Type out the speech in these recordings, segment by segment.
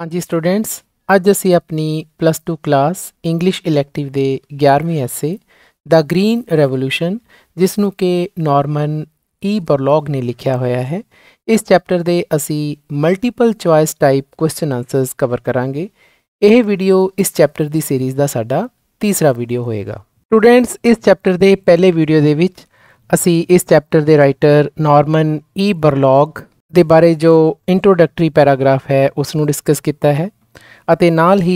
ਹਾਂਜੀ ਸਟੂਡੈਂਟਸ ਅੱਜ ਅਸੀਂ ਆਪਣੀ ਪਲੱਸ 2 ਕਲਾਸ ਇੰਗਲਿਸ਼ ਇਲੈਕਟਿਵ ਦੇ 11ਵੇਂ ਐਸੇ ਦਾ ਗ੍ਰੀਨ ਰੈਵੋਲੂਸ਼ਨ ਜਿਸ ਨੂੰ ਕਿ ਨਾਰਮਨ ਈ ਬਰਲੌਗ ਨੇ ਲਿਖਿਆ ਹੋਇਆ ਹੈ ਇਸ ਚੈਪਟਰ ਦੇ ਅਸੀਂ multiple choice type question answers cover ਕਰਾਂਗੇ ਇਹ ਵੀਡੀਓ ਇਸ ਚੈਪਟਰ ਦੀ ਸੀਰੀਜ਼ ਦਾ ਸਾਡਾ ਤੀਸਰਾ ਵੀਡੀਓ ਹੋਏਗਾ ਸਟੂਡੈਂਟਸ ਇਸ ਚੈਪਟਰ ਦੇ ਪਹਿਲੇ ਵੀਡੀਓ ਦੇ ਵਿੱਚ ਅਸੀਂ ਇਸ ਚੈਪਟਰ ਦੇ ਰਾਈਟਰ ਨਾਰਮਨ ਈ ਬਰਲੌਗ दे बारे जो इंट्रोडक्टरी पैराग्राफ है उसू डिस्कस किया है नाल ही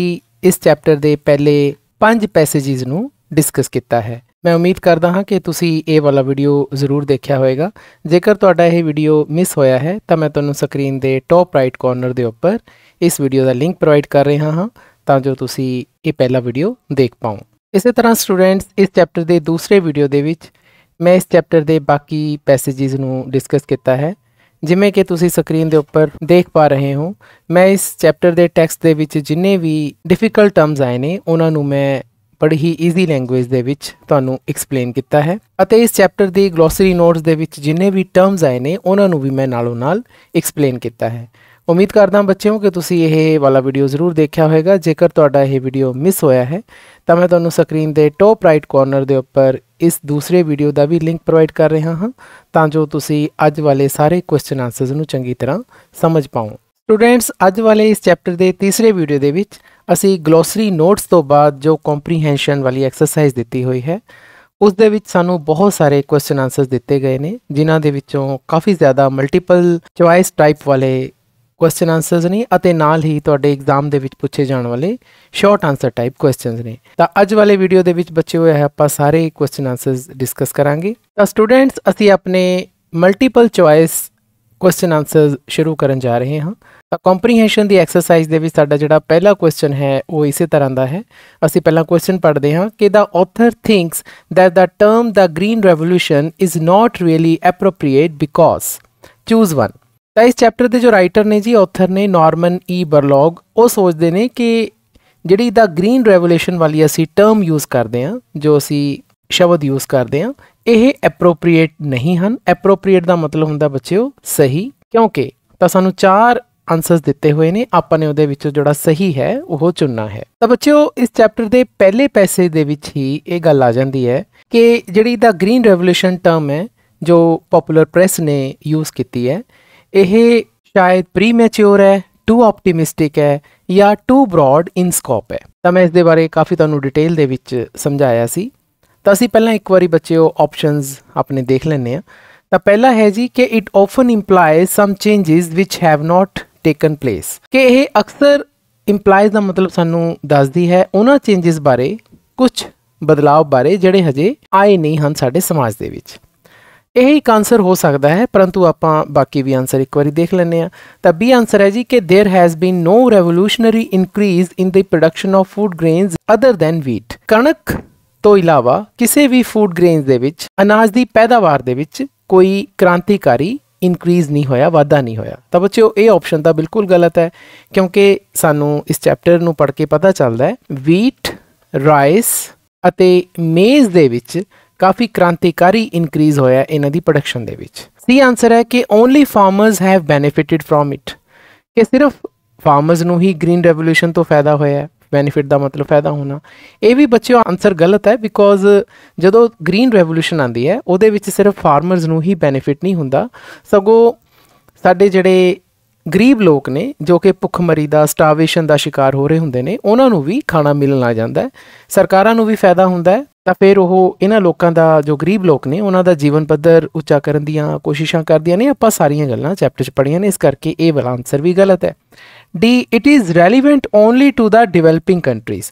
इस चैप्टर के पहले पाँच पैसेजिज़ न डिस्कस किया है मैं उम्मीद करता हाँ कि तुम ये वाला वीडियो जरूर देखा होएगा जेकर थोड़ा यह भीडियो मिस होया है तो मैं तुम्हें स्क्रीन के टॉप राइट कोर्नर के उपर इस भीडियो का लिंक प्रोवाइड कर रहा हाँ तो जो तीन ये पहला भीडियो देख पाओ इस तरह स्टूडेंट्स इस चैप्टर के दूसरे वीडियो के मैं इस चैप्टर के बाकी पैसेजिज़ डिस्कस किया है ਜਿਵੇਂ ਕਿ ਤੁਸੀਂ ਸਕਰੀਨ ਦੇ ਉੱਪਰ ਦੇਖ ਪਾ ਰਹੇ ਹੋ ਮੈਂ ਇਸ ਚੈਪਟਰ ਦੇ ਟੈਕਸਟ ਦੇ ਵਿੱਚ ਜਿੰਨੇ ਵੀ ਡਿਫਿਕਲਟ ਟਰਮਸ ਆਏ ਨੇ ਉਹਨਾਂ ਨੂੰ ਮੈਂ ਬੜੀ ਹੀ ਈਜ਼ੀ ਲੈਂਗੁਏਜ ਦੇ ਵਿੱਚ ਤੁਹਾਨੂੰ ਐਕਸਪਲੇਨ ਕੀਤਾ ਹੈ ਅਤੇ ਇਸ ਚੈਪਟਰ ਦੀ ਗਲੋਸਰੀ ਨੋਟਸ ਦੇ ਵਿੱਚ ਜਿੰਨੇ ਵੀ ਟਰਮਸ ਆਏ ਨੇ ਉਹਨਾਂ ਨੂੰ ਵੀ ਮੈਂ ਨਾਲੋਂ ਨਾਲ ਐਕਸਪਲੇਨ ਕੀਤਾ ਹੈ ਉਮੀਦ ਕਰਦਾ ਹਾਂ ਬੱਚਿਓ ਕਿ ਤੁਸੀਂ ਇਹ ਵਾਲਾ ਵੀਡੀਓ ਜ਼ਰੂਰ ਦੇਖਿਆ ਹੋਵੇਗਾ ਜੇਕਰ ਤੁਹਾਡਾ ਇਹ ਵੀਡੀਓ ਮਿਸ ਹੋਇਆ ਹੈ ਤਾਂ ਮੈਂ ਤੁਹਾਨੂੰ ਸਕਰੀਨ ਦੇ ਟੌਪ ਰਾਈਟ ਕਾਰਨਰ ਦੇ ਉੱਪਰ ਇਸ ਦੂਸਰੇ ਵੀਡੀਓ ਦਾ ਵੀ ਲਿੰਕ ਪ੍ਰੋਵਾਈਡ ਕਰ ਰਿਹਾ ਹਾਂ ਤਾਂ ਜੋ ਤੁਸੀਂ ਅੱਜ ਵਾਲੇ ਸਾਰੇ ਕੁਐਸਚਨ ਆਨਸਰਸ ਨੂੰ ਚੰਗੀ ਤਰ੍ਹਾਂ ਸਮਝ ਪਾਓ ਸਟੂਡੈਂਟਸ ਅੱਜ ਵਾਲੇ ਇਸ ਚੈਪਟਰ ਦੇ ਤੀਸਰੇ ਵੀਡੀਓ ਦੇ ਵਿੱਚ ਅਸੀਂ ਗਲੋਸਰੀ ਨੋਟਸ ਤੋਂ ਬਾਅਦ ਜੋ ਕੰਪਰੀਹੈਂਸ਼ਨ ਵਾਲੀ ਐਕਸਰਸਾਈਜ਼ ਦਿੱਤੀ ਹੋਈ ਹੈ ਉਸ ਦੇ ਵਿੱਚ ਸਾਨੂੰ ਬਹੁਤ ਸਾਰੇ ਕੁਐਸਚਨ ਆਨਸਰਸ ਦਿੱਤੇ ਗਏ ਨੇ ਜਿਨ੍ਹਾਂ ਦੇ ਵਿੱਚੋਂ ਕਾਫੀ ਜ਼ਿਆਦਾ ਮਲਟੀਪਲ ਚੁਆਇਸ ਟਾਈਪ ਵਾਲੇ ਕੁਐਸਚਨ ਆਨਸਰਸ ਨੇ ਅਤੇ ਨਾਲ ਹੀ ਤੁਹਾਡੇ ਐਗਜ਼ਾਮ ਦੇ ਵਿੱਚ ਪੁੱਛੇ ਜਾਣ ਵਾਲੇ ਸ਼ਾਰਟ ਆਨਸਰ ਟਾਈਪ ਕੁਐਸਚਨਸ ਨੇ ਤਾਂ ਅੱਜ ਵਾਲੇ ਵੀਡੀਓ ਦੇ ਵਿੱਚ ਬਚੇ ਹੋਏ ਆਪਾਂ ਸਾਰੇ ਕੁਐਸਚਨ ਆਨਸਰਸ ਡਿਸਕਸ ਕਰਾਂਗੇ ਤਾਂ ਸਟੂਡੈਂਟਸ ਅਸੀਂ ਆਪਣੇ ਮਲਟੀਪਲ ਚੁਆਇਸ ਕੁਐਸਚਨ ਆਨਸਰਸ ਸ਼ੁਰੂ ਕਰਨ ਜਾ ਰਹੇ ਹਾਂ ਤਾਂ ਕੰਪਰੀਹੈਂਸ਼ਨ ਦੀ ਐਕਸਰਸਾਈਜ਼ ਦੇ ਵਿੱਚ ਸਾਡਾ ਜਿਹੜਾ ਪਹਿਲਾ ਕੁਐਸਚਨ ਹੈ ਉਹ ਇਸੇ ਤਰ੍ਹਾਂ ਦਾ ਹੈ ਅਸੀਂ ਪਹਿਲਾਂ ਕੁਐਸਚਨ ਪੜ੍ਹਦੇ ਹਾਂ ਕਿ the author thinks that the term the green revolution is not really appropriate because choose one ਤਾਂ ਇਸ ਚੈਪਟਰ ਦੇ ਜੋ ਰਾਈਟਰ ਨੇ ਜੀ ਆਥਰ ਨੇ ਨਾਰਮਨ ਈ ਬਰਲੌਗ ਉਹ ਸੋਚਦੇ ਨੇ ਕਿ ਜਿਹੜੀ ਦਾ ਗ੍ਰੀਨ ਰੈਵੋਲੂਸ਼ਨ ਵਾਲੀ ਅਸੀਂ ਟਰਮ ਯੂਜ਼ ਕਰਦੇ ਆ ਜੋ ਅਸੀਂ ਸ਼ਬਦ ਯੂਜ਼ ਕਰਦੇ ਆ ਇਹ ਐਪਰੋਪ੍ਰੀਏਟ ਨਹੀਂ ਹਨ ਐਪਰੋਪ੍ਰੀਏਟ ਦਾ ਮਤਲਬ ਹੁੰਦਾ ਬੱਚਿਓ ਸਹੀ ਕਿਉਂਕਿ ਤਾਂ ਸਾਨੂੰ ਚਾਰ ਆਨਸਰਸ ਦਿੱਤੇ ਹੋਏ ਨੇ ਆਪਾਂ ਨੇ ਉਹਦੇ ਵਿੱਚੋਂ ਜਿਹੜਾ ਸਹੀ ਹੈ ਉਹ ਚੁਣਨਾ ਹੈ ਤਾਂ ਬੱਚਿਓ ਇਸ ਚੈਪਟਰ ਦੇ ਪਹਿਲੇ ਪੈਸੇਜ ਦੇ ਵਿੱਚ ਹੀ ਇਹ ਗੱਲ ਆ ਜਾਂਦੀ ਹੈ ਕਿ ਜਿਹੜੀ ਦਾ ਗ੍ਰੀਨ ਰੈਵੋਲੂਸ਼ਨ ਟਰਮ ਹੈ ਜੋ ਪਪੂਲਰ ਪ੍ਰੈਸ ਨੇ ਯੂਜ਼ ਕੀਤੀ ਹੈ ਇਹ ਸ਼ਾਇਦ ਪ੍ਰੀਮੈਚੂਰ ਹੈ ਟੂ ਆਪਟੀਮਿਸਟਿਕ ਹੈ ਜਾਂ ਟੂ ਬ੍ਰੌਡ ਇਨ ਸਕੋਪ ਹੈ ਤਾਂ ਮੈਂ ਇਸ ਦੇ ਬਾਰੇ ਕਾਫੀ ਤੁਹਾਨੂੰ ਡਿਟੇਲ ਦੇ ਵਿੱਚ ਸਮਝਾਇਆ ਸੀ ਤਾਂ ਅਸੀਂ ਪਹਿਲਾਂ ਇੱਕ ਵਾਰੀ ਬੱਚਿਓ ਆਪਸ਼ਨਸ ਆਪਣੇ ਦੇਖ ਲੈਣੇ ਆ ਤਾਂ ਪਹਿਲਾ ਹੈ ਜੀ ਕਿ it often implies some changes which have not taken place ਕਿ ਇਹ ਅਕਸਰ ਇੰਪਲਾਈਜ਼ ਦਾ ਮਤਲਬ ਸਾਨੂੰ ਦੱਸਦੀ ਹੈ ਉਹਨਾਂ ਚੇਂजेस ਬਾਰੇ ਕੁਝ ਬਦਲਾਅ ਬਾਰੇ ਜਿਹੜੇ ਹਜੇ ਆਏ ਨਹੀਂ ਹਨ ਸਾਡੇ ਸਮਾਜ ਦੇ ਵਿੱਚ ਇਹ ਇੱਕ ਆਨਸਰ ਹੋ ਸਕਦਾ ਹੈ ਪਰੰਤੂ ਆਪਾਂ ਬਾਕੀ ਵੀ ਆਨਸਰ ਇੱਕ ਵਾਰੀ ਦੇਖ ਲੈਂਦੇ ਆ ਤਾਂ ਬੀ ਆਨਸਰ ਹੈ ਜੀ ਕਿ there has been no revolutionary increase in the production of food grains other than wheat ਕਣਕ ਤੋਂ ਇਲਾਵਾ ਕਿਸੇ ਵੀ ਫੂਡ ਗ੍ਰੇਨਸ ਦੇ ਵਿੱਚ ਅਨਾਜ ਦੀ ਪੈਦਾਵਾਰ ਦੇ ਵਿੱਚ ਕੋਈ ਕ੍ਰਾਂਤੀਕਾਰੀ ਇਨਕਰੀਜ਼ ਨਹੀਂ ਹੋਇਆ ਵਾਧਾ ਨਹੀਂ ਹੋਇਆ ਤਾਂ ਬੱਚਿਓ ਇਹ ਆਪਸ਼ਨ ਤਾਂ ਬਿਲਕੁਲ ਗਲਤ ਹੈ ਕਿਉਂਕਿ ਸਾਨੂੰ ਇਸ ਚੈਪਟਰ ਨੂੰ ਪੜ੍ਹ ਕੇ ਪਤਾ ਚੱਲਦਾ ਹੈ ਵੀਟ ਰਾਈਸ ਅਤੇ ਮੇਜ਼ ਦੇ ਵਿੱਚ ਕਾਫੀ ਕ੍ਰਾਂਤੀਕਾਰੀ ਇਨਕਰੀਜ਼ ਹੋਇਆ ਇਹਨਾਂ ਦੀ ਪ੍ਰੋਡਕਸ਼ਨ ਦੇ ਵਿੱਚ ਸੀ ਆਨਸਰ ਹੈ ਕਿ only farmers have benefited from it ਕਿ ਸਿਰਫ ਫਾਰਮਰਸ ਨੂੰ ਹੀ ਗ੍ਰੀਨ ਰੈਵੋਲੂਸ਼ਨ ਤੋਂ ਫਾਇਦਾ ਹੋਇਆ ਬੈਨੀਫਿਟ ਦਾ ਮਤਲਬ ਫਾਇਦਾ ਹੋਣਾ ਇਹ ਵੀ ਬੱਚਿਓ ਆਨਸਰ ਗਲਤ ਹੈ ਬਿਕੋਜ਼ ਜਦੋਂ ਗ੍ਰੀਨ ਰੈਵੋਲੂਸ਼ਨ ਆਂਦੀ ਹੈ ਉਹਦੇ ਵਿੱਚ ਸਿਰਫ ਫਾਰਮਰਸ ਨੂੰ ਹੀ ਬੈਨੀਫਿਟ ਨਹੀਂ ਹੁੰਦਾ ਸਗੋਂ ਸਾਡੇ ਜਿਹੜੇ ਗਰੀਬ ਲੋਕ ਨੇ ਜੋ ਕਿ ਭੁੱਖਮਰੀ ਦਾ ਸਟਾਰਵੇਸ਼ਨ ਦਾ ਸ਼ਿਕਾਰ ਹੋ ਰਹੇ ਹੁੰਦੇ ਨੇ ਉਹਨਾਂ ਨੂੰ ਵੀ ਖਾਣਾ ਮਿਲਣ ਆ ਜਾਂਦਾ ਹੈ ਸਰਕਾਰਾਂ ਨੂੰ ਵੀ ਫਾਇਦਾ ਹੁੰਦਾ ਹੈ ਤਾਂ ਫਿਰ ਉਹ ਇਹਨਾਂ ਲੋਕਾਂ ਦਾ ਜੋ ਗਰੀਬ ਲੋਕ ਨੇ ਉਹਨਾਂ ਦਾ ਜੀਵਨ ਪੱਧਰ ਉੱਚਾ ਕਰਨ ਦੀਆਂ ਕੋਸ਼ਿਸ਼ਾਂ ਕਰਦੀਆਂ ਨੇ ਆਪਾਂ ਸਾਰੀਆਂ ਗੱਲਾਂ ਚੈਪਟਰ 'ਚ ਪੜ੍ਹੀਆਂ ਨੇ ਇਸ ਕਰਕੇ ਇਹ ਵਾਲਾ ਆਨਸਰ ਵੀ ਗਲਤ ਹੈ D it is relevant only to the developing countries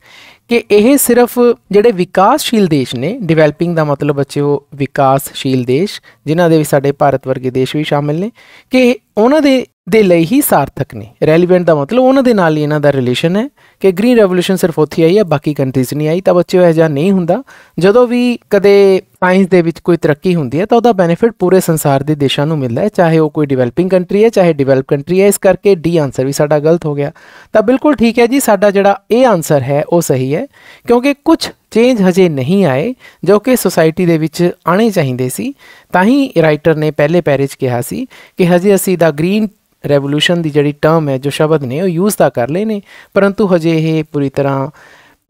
ਕਿ ਇਹ ਸਿਰਫ ਜਿਹੜੇ ਵਿਕਾਸਸ਼ੀਲ ਦੇਸ਼ ਨੇ ਡਿਵੈਲਪਿੰਗ ਦਾ ਮਤਲਬ ਬੱਚਿਓ ਵਿਕਾਸਸ਼ੀਲ ਦੇਸ਼ ਜਿਨ੍ਹਾਂ ਦੇ ਵੀ ਸਾਡੇ ਭਾਰਤ ਵਰਗੇ ਦੇਸ਼ ਵੀ ਸ਼ਾਮਿਲ ਨੇ ਕਿ ਉਹਨਾਂ ਦੇ ਦੇ ਲਈ ਹੀ ਸਾਰਥਕ ਨੇ ਰੈਲੇਵੈਂਟ ਦਾ ਮਤਲਬ ਉਹਨਾਂ ਦੇ ਨਾਲ ਹੀ ਇਹਨਾਂ ਦਾ ਰਿਲੇਸ਼ਨ ਹੈ ਕਿ ਗ੍ਰੀਨ ਰੈਵੋਲੂਸ਼ਨ ਸਿਰਫ ਉੱਥੇ ਆਈ ਹੈ ਬਾਕੀ ਕੰਟਰੀਜ਼ ਨਹੀਂ ਆਈ ਤਾਂ ਬੱਚਿਓ ਇਹ ਜਾਂ ਨਹੀਂ ਹੁੰਦਾ ਜਦੋਂ ਵੀ ਕਦੇ ਸਾਇੰਸ ਦੇ ਵਿੱਚ ਕੋਈ ਤਰੱਕੀ ਹੁੰਦੀ ਹੈ ਤਾਂ ਉਹਦਾ ਬੈਨੀਫਿਟ ਪੂਰੇ ਸੰਸਾਰ ਦੇ ਦੇਸ਼ਾਂ ਨੂੰ ਮਿਲਦਾ ਹੈ ਚਾਹੇ ਉਹ ਕੋਈ ਡਿਵੈਲਪਿੰਗ ਕੰਟਰੀ ਹੈ ਚਾਹੇ ਡਿਵੈਲਪ ਕੰਟਰੀ ਹੈ ਇਸ ਕਰਕੇ ਡੀ ਆਨਸਰ ਵੀ ਸਾਡਾ ਗਲਤ ਹੋ ਗਿਆ ਤਾਂ ਬਿਲਕੁਲ ਠੀਕ ਹੈ ਜੀ ਸਾਡਾ ਜਿਹੜਾ ਇਹ ਆਨਸਰ ਹੈ ਉਹ ਸਹੀ ਹੈ ਕਿਉਂਕਿ ਕੁਝ ਚੇਂਜ ਹਜੇ ਨਹੀਂ ਆਏ ਜੋ ਕਿ ਸੋਸਾਇਟੀ ਦੇ ਵਿੱਚ ਆਣੇ ਚਾਹੀਦੇ ਸੀ ਤਾਂ ਹੀ ਰਾਈਟਰ ਨੇ ਪਹਿਲੇ ਪੈਰੇਜ ਕਿਹਾ ਸੀ ਕਿ ਹਜੇ ਅਸੀਂ ਦਾ ਗ੍ਰੀਨ ਰੈਵੋਲੂਸ਼ਨ ਦੀ ਜਿਹੜੀ ਟਰਮ ਹੈ ਜੋ ਸ਼ਬਦ ਨੇ ਉਹ ਯੂਜ਼ ਤਾਂ ਕਰ ਲਏ ਨੇ ਪਰੰਤੂ ਹਜੇ ਇਹ ਪੂਰੀ ਤਰ੍ਹਾਂ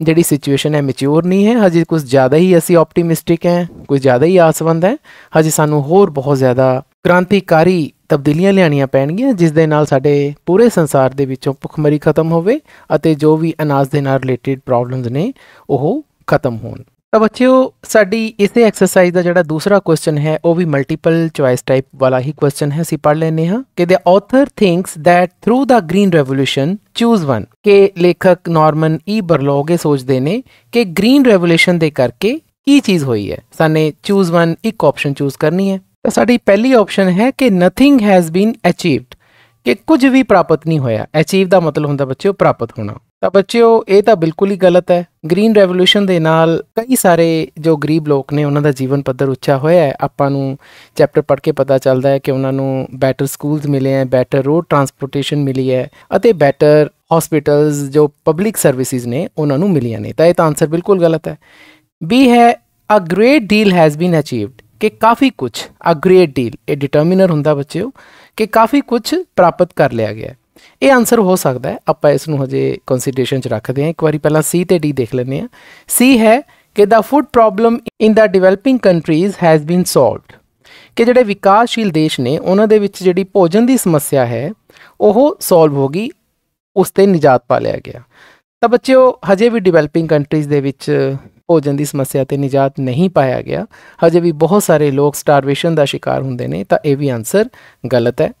ਜਿਹੜੀ ਸਿਚੁਏਸ਼ਨ ਹੈ ਮੈਚੁਰ ਨਹੀਂ ਹੈ ਹਜੇ ਕੁਝ ਜ਼ਿਆਦਾ ਹੀ ਅਸੀਂ ਆਪਟੀਮਿਸਟਿਕ ਹੈ ਕੁਝ ਜ਼ਿਆਦਾ ਹੀ ਆਸਵੰਦ ਹੈ ਹਜੇ ਸਾਨੂੰ ਹੋਰ ਬਹੁਤ ਜ਼ਿਆਦਾ ਕ੍ਰਾਂਤੀਕਾਰੀ ਤਬਦੀਲੀਆਂ ਲਿਆਣੀਆਂ ਪੈਣਗੀਆਂ ਜਿਸ ਦੇ ਨਾਲ ਸਾਡੇ ਪੂਰੇ ਸੰਸਾਰ ਦੇ ਵਿੱਚੋਂ ਭੁੱਖਮਰੀ ਖਤਮ ਹੋਵੇ ਅਤੇ ਜੋ ਵੀ ਅਨਾਜ ਦੇ ਨਾਲ ਰਿਲੇਟਡ ਪ੍ਰੋਬਲਮਸ ਨੇ ਉਹ ਖਤਮ ਹੋਣ ਤਾਂ ਬੱਚਿਓ ਸਾਡੀ ਇਸੇ ਐਕਸਰਸਾਈਜ਼ ਦਾ ਜਿਹੜਾ ਦੂਸਰਾ ਕੁਐਸਚਨ ਹੈ ਉਹ ਵੀ ਮਲਟੀਪਲ ਚੁਆਇਸ ਟਾਈਪ ਵਾਲਾ ਹੀ ਕੁਐਸਚਨ ਹੈ ਅਸੀਂ ਪੜ੍ਹ ਲੈਨੇ ਹਾਂ ਕਿ the author thinks that through the green revolution choose one ਕਿ ਲੇਖਕ ਨਾਰਮਨ ਈ ਬਰਲੋਗ ਇਹ ਸੋਚਦੇ ਨੇ ਕਿ ਗ੍ਰੀਨ ਰੈਵੋਲੂਸ਼ਨ ਦੇ ਕਰਕੇ ਕੀ ਚੀਜ਼ ਹੋਈ ਹੈ ਸਾਨੇ ਚੂਜ਼ ਵਨ ਇੱਕ ਆਪਸ਼ਨ ਚੂਜ਼ ਕਰਨੀ ਹੈ ਤਾਂ ਸਾਡੀ ਪਹਿਲੀ ਆਪਸ਼ਨ ਹੈ ਕਿ ਨਥਿੰਗ ਹੈਜ਼ ਬੀਨ ਅਚੀਵਡ ਕਿ ਕੁਝ ਵੀ ਪ੍ਰਾਪਤ ਨਹੀਂ ਹੋਇਆ ਅਚੀਵ ਦਾ ਮਤਲਬ ਹੁੰਦਾ ਬੱਚਿਓ ਪ੍ਰਾਪਤ ਹੋਣਾ ਤਾਂ ਬੱਚਿਓ ਇਹ ਤਾਂ ਬਿਲਕੁਲ ਹੀ ਗਲਤ ਹੈ ਗ੍ਰੀਨ ਰੈਵੋਲੂਸ਼ਨ ਦੇ ਨਾਲ ਕਈ ਸਾਰੇ ਜੋ ਗਰੀਬ ਲੋਕ ਨੇ ਉਹਨਾਂ ਦਾ ਜੀਵਨ ਪੱਧਰ ਉੱਚਾ ਹੋਇਆ ਹੈ ਆਪਾਂ ਨੂੰ ਚੈਪਟਰ ਪੜ੍ਹ ਕੇ ਪਤਾ ਚੱਲਦਾ ਹੈ ਕਿ ਉਹਨਾਂ ਨੂੰ ਬੈਟਰ ਸਕੂਲਸ ਮਿਲੇ ਹੈ ਬੈਟਰ ਰੋਡ ਟਰਾਂਸਪੋਰਟੇਸ਼ਨ ਮਿਲੀ ਹੈ ਅਤੇ ਬੈਟਰ ਹਸਪੀਟਲਸ ਜੋ ਪਬਲਿਕ ਸਰਵਿਸਿਜ਼ ਨੇ ਉਹਨਾਂ ਨੂੰ ਮਿਲੀਆਂ ਨੇ ਤਾਂ ਇਹ ਤਾਂ ਆਨਸਰ ਬਿਲਕੁਲ ਗਲਤ ਹੈ ਬੀ ਹੈ a great deal has been achieved ਕਿ ਕਾਫੀ ਕੁਝ ਅ ਗ੍ਰੇਟ ਡੀਲ ਇਹ ਡਿਟਰਮੀਨਰ ਹੁੰਦਾ ਬੱਚਿਓ ਕਿ ਕਾਫੀ ਕੁਝ ਪ੍ਰਾਪਤ ਕਰ ਲਿਆ ਗਿਆ ਇਹ ਆਨਸਰ ਹੋ ਸਕਦਾ ਹੈ ਆਪਾਂ ਇਸ ਨੂੰ ਹਜੇ ਕੰਸੀਡਰੇਸ਼ਨ 'ਚ ਰੱਖਦੇ ਹਾਂ ਇੱਕ ਵਾਰੀ ਪਹਿਲਾਂ ਸੀ ਤੇ ਡੀ ਦੇਖ ਲੈਂਦੇ ਹਾਂ ਸੀ ਹੈ ਕਿ the food problem in the developing countries has been solved ਕਿ ਜਿਹੜੇ ਵਿਕਾਸਸ਼ੀਲ ਦੇਸ਼ ਨੇ ਉਹਨਾਂ ਦੇ ਵਿੱਚ ਜਿਹੜੀ ਭੋਜਨ ਦੀ ਸਮੱਸਿਆ ਹੈ ਉਹ ਸੋਲਵ ਹੋ ਗਈ ਉਸ ਤੇ ਨਿਜਾਤ ਪਾ ਲਿਆ ਗਿਆ ਤਾਂ ਬੱਚਿਓ ਹਜੇ ਵੀ ਡਿਵੈਲਪਿੰਗ ਕੰਟਰੀਜ਼ ਦੇ ਵਿੱਚ ਭੋਜਨ ਦੀ ਸਮੱਸਿਆ ਤੇ ਨਿਜਾਤ ਨਹੀਂ ਪਾਇਆ ਗਿਆ ਹਜੇ ਵੀ ਬਹੁਤ ਸਾਰੇ ਲੋਕ ਸਟਾਰਵੇਸ਼ਨ ਦਾ ਸ਼ਿਕਾਰ ਹੁੰਦੇ ਨੇ ਤਾਂ ਇਹ ਵੀ ਆਨਸਰ ਗਲਤ ਹੈ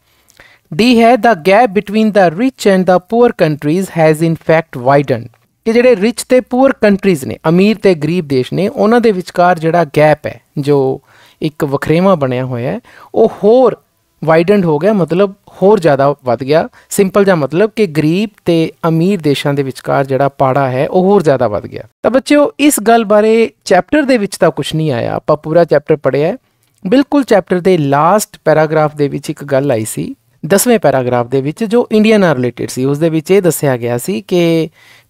डी ਹੈ the gap between the rich and the poor countries has in fact widened ਕਿ ਜਿਹੜੇ ਰਿਚ ਤੇ ਪੂਅਰ ਕੰਟਰੀਜ਼ ਨੇ ਅਮੀਰ ਤੇ ਗਰੀਬ ਦੇਸ਼ ਨੇ ਉਹਨਾਂ ਦੇ ਵਿਚਕਾਰ ਜਿਹੜਾ ਗੈਪ ਹੈ ਜੋ ਇੱਕ ਵਖਰੇਵਾ ਬਣਿਆ ਹੋਇਆ ਹੈ ਉਹ ਹੋਰ ਵਾਈਡਨਡ ਹੋ ਗਿਆ ਮਤਲਬ ਹੋਰ ਜ਼ਿਆਦਾ ਵੱਧ ਗਿਆ ਸਿੰਪਲ ਜਿਹਾ ਮਤਲਬ ਕਿ ਗਰੀਬ ਤੇ ਅਮੀਰ ਦੇਸ਼ਾਂ ਦੇ ਵਿਚਕਾਰ ਜਿਹੜਾ ਪਾੜਾ ਹੈ ਉਹ ਹੋਰ ਜ਼ਿਆਦਾ ਵੱਧ ਗਿਆ ਤਾਂ ਬੱਚਿਓ ਇਸ ਗੱਲ ਬਾਰੇ ਚੈਪਟਰ ਦੇ ਵਿੱਚ ਤਾਂ ਕੁਝ ਨਹੀਂ ਆਇਆ ਆਪਾਂ ਪੂਰਾ ਚੈਪਟਰ ਪੜਿਆ ਬਿਲਕੁਲ ਚੈਪਟਰ ਦੇ ਲਾਸਟ ਪੈਰਾਗ੍ਰਾਫ ਦੇ ਵਿੱਚ ਇੱਕ ਗੱਲ ਆਈ ਸੀ 10ਵੇਂ ਪੈਰਾਗ੍ਰਾਫ ਦੇ ਵਿੱਚ ਜੋ ਇੰਡੀਆ ਨਾਲ ਰਿਲੇਟਡ ਸੀ ਉਸ ਦੇ ਵਿੱਚ ਇਹ ਦੱਸਿਆ ਗਿਆ ਸੀ ਕਿ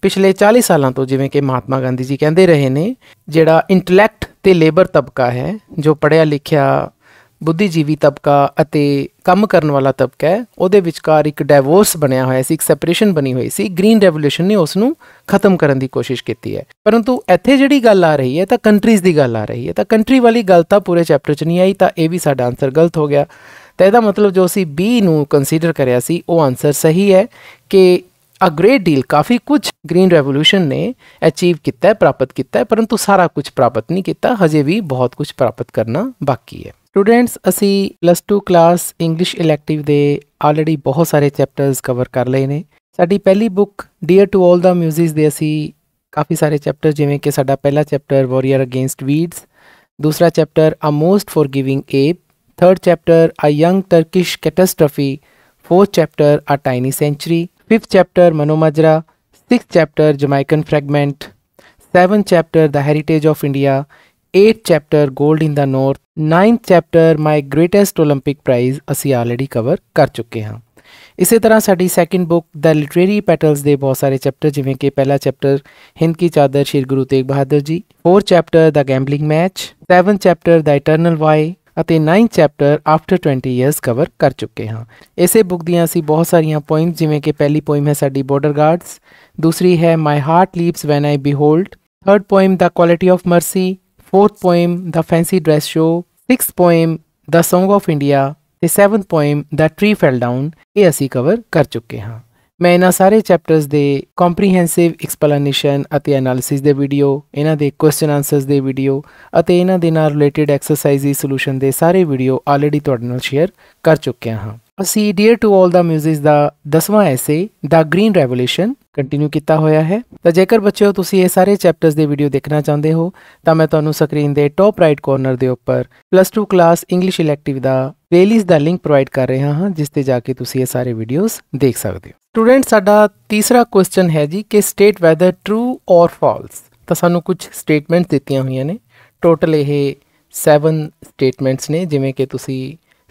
ਪਿਛਲੇ 40 ਸਾਲਾਂ ਤੋਂ ਜਿਵੇਂ ਕਿ ਮਹਾਤਮਾ ਗਾਂਧੀ ਜੀ ਕਹਿੰਦੇ ਰਹੇ ਨੇ ਜਿਹੜਾ ਇੰਟੈਲੈਕਟ ਤੇ ਲੇਬਰ ਤਬਕਾ ਹੈ ਜੋ ਪੜਿਆ ਲਿਖਿਆ ਬੁੱਧੀਜੀਵੀ ਤਬਕਾ ਅਤੇ ਕੰਮ ਕਰਨ ਵਾਲਾ ਤਬਕਾ ਹੈ ਉਹਦੇ ਵਿਚਕਾਰ ਇੱਕ ਡਾਈਵੋਰਸ ਬਣਿਆ ਹੋਇਆ ਸੀ ਇੱਕ ਸੈਪਰੇਸ਼ਨ ਬਣੀ ਹੋਈ ਸੀ ਗ੍ਰੀਨ ਰੈਵੋਲੂਸ਼ਨ ਨੇ ਉਸ ਨੂੰ ਖਤਮ ਕਰਨ ਦੀ ਕੋਸ਼ਿਸ਼ ਕੀਤੀ ਹੈ ਪਰੰਤੂ ਇੱਥੇ ਜਿਹੜੀ ਗੱਲ ਆ ਰਹੀ ਹੈ ਤਾਂ ਕੰਟਰੀਜ਼ ਦੀ ਗੱਲ ਆ ਰਹੀ ਹੈ ਤਾਂ ਕੰਟਰੀ ਵਾਲੀ ਗੱਲ ਤਾਂ ਪੂਰੇ ਚੈਪਟਰ 'ਚ ਨਹੀਂ ਆਈ ਤਾਂ ਇਹ ਵੀ ਸਾਡਾ ਆਨਸਰ ਗਲਤ ਹੋ ਗਿਆ ਤਾਂ ਇਹਦਾ ਮਤਲਬ ਜੋ ਅਸੀਂ B ਨੂੰ ਕੰਸੀਡਰ ਕਰਿਆ ਸੀ ਉਹ ਆਨਸਰ ਸਹੀ ਹੈ ਕਿ ਅ ਗ੍ਰੇਟ ਡੀਲ ਕਾਫੀ ਕੁਝ ਗ੍ਰੀਨ ਰੈਵੋਲੂਸ਼ਨ ਨੇ ਅਚੀਵ ਕੀਤਾ ਪ੍ਰਾਪਤ ਕੀਤਾ ਪਰੰਤੂ ਸਾਰਾ ਕੁਝ ਪ੍ਰਾਪਤ ਨਹੀਂ ਕੀਤਾ ਹਜੇ ਵੀ ਬਹੁਤ ਕੁਝ ਪ੍ਰਾਪਤ ਕਰਨਾ ਬਾਕੀ ਹੈ ਸਟੂਡੈਂਟਸ ਅਸੀਂ ਪਲੱਸ 2 ਕਲਾਸ ਇੰਗਲਿਸ਼ ਇਲੈਕਟਿਵ ਦੇ ਆਲਰੇਡੀ ਬਹੁਤ ਸਾਰੇ ਚੈਪਟਰਸ ਕਵਰ ਕਰ ਲਏ ਨੇ ਸਾਡੀ ਪਹਿਲੀ book dear to 올 the musics ਦੇ ਅਸੀਂ ਕਾਫੀ ਸਾਰੇ ਚੈਪਟਰ ਜਿਵੇਂ ਕਿ ਸਾਡਾ ਪਹਿਲਾ ਚੈਪਟਰ ਵਾਰੀਅਰ ਅਗੇਂਸਟ ਵੀਡਸ ਦੂਸਰਾ chapter a most forgiving ape third chapter a young Turkish catastrophe fourth chapter a tiny sanctuary fifth chapter Manomajra six chapter Jamaican fragment seven chapter the heritage of India eight chapter gold in the north ninth chapter my greatest Olympic prize असी already cover कर चुके हैं इस तरह साड़ी second book the literary petals के बहुत सारे चैप्टर जिमें कि पहला चैप्टर हिंद की चादर Shri Guru Tegh Bahadur ji four chapter the gambling match seven chapter the eternal why nine chapter after twenty years cover कर चुके हाँ इसे बुक दियाँ असी बहुत सारिया पोइम्स जिमें कि पहली पोइम है साड़ी बॉर्डर गार्ड्स दूसरी है my heart leaps when I behold third poem the quality of mercy fourth poem the fancy dress show six poem the song of India seven poem the tree fell down ये असी cover कर चुके हाँ ਮੈਂ ਇਹਨਾਂ ਸਾਰੇ chapters ਦੇ comprehensive explanation ਅਤੇ ਐਨਾਲਿਸਿਸ ਦੇ ਵੀਡੀਓ ਇਹਨਾਂ ਦੇ ਕੁਐਸਚਨ ਆਨਸਰਸ ਦੇ ਵੀਡੀਓ ਅਤੇ ਇਹਨਾਂ ਦੇ ਨਾਲ ਰਿਲੇਟਡ ਐਕਸਰਸਾਈਜ਼ ਸੋਲੂਸ਼ਨ ਦੇ ਸਾਰੇ ਵੀਡੀਓ ਆਲਰੇਡੀ ਤੁਹਾਡੇ ਨਾਲ ਸ਼ੇਅਰ ਕਰ ਚੁੱਕਿਆ ਹਾਂ see dear to all the music ਦਾ 10ਵਾਂ essay the green revolution continue ਕੀਤਾ ਹੋਇਆ ਹੈ ਤਾਂ ਜੇਕਰ ਬੱਚਿਓ ਤੁਸੀਂ ਇਹ ਸਾਰੇ ਚੈਪਟਰਸ ਦੇ ਵੀਡੀਓ ਦੇਖਣਾ ਚਾਹੁੰਦੇ ਹੋ ਤਾਂ ਮੈਂ ਤੁਹਾਨੂੰ ਸਕਰੀਨ ਦੇ ਟੌਪ ਰਾਈਟ ਕੋਰਨਰ ਦੇ ਉੱਪਰ ਪਲੱਸ 2 ਕਲਾਸ ਇੰਗਲਿਸ਼ ਇਲੈਕਟਿਵ ਦਾ ਪਲੇਲਿਸਟ ਦਾ ਲਿੰਕ ਪ੍ਰੋਵਾਈਡ ਕਰ ਰਿਹਾ ਹਾਂ ਜਿਸ ਤੇ ਜਾ ਕੇ ਤੁਸੀਂ ਇਹ ਸਾਰੇ ਵੀਡੀਓਜ਼ ਦੇਖ ਸਕਦੇ ਹੋ ਸਟੂਡੈਂਟ ਸਾਡਾ ਤੀਸਰਾ ਕੁਐਸਚਨ ਹੈ ਜੀ ਕਿ state whether true or false ਤਾਂ ਸਾਨੂੰ ਕੁਝ ਸਟੇਟਮੈਂਟਸ ਦਿੱਤੀਆਂ ਹੋਈਆਂ ਨੇ ਟੋਟਲ ਇਹ 7 ਸਟੇਟਮੈਂਟਸ ਨੇ ਜਿਵੇਂ ਕਿ ਤੁਸੀਂ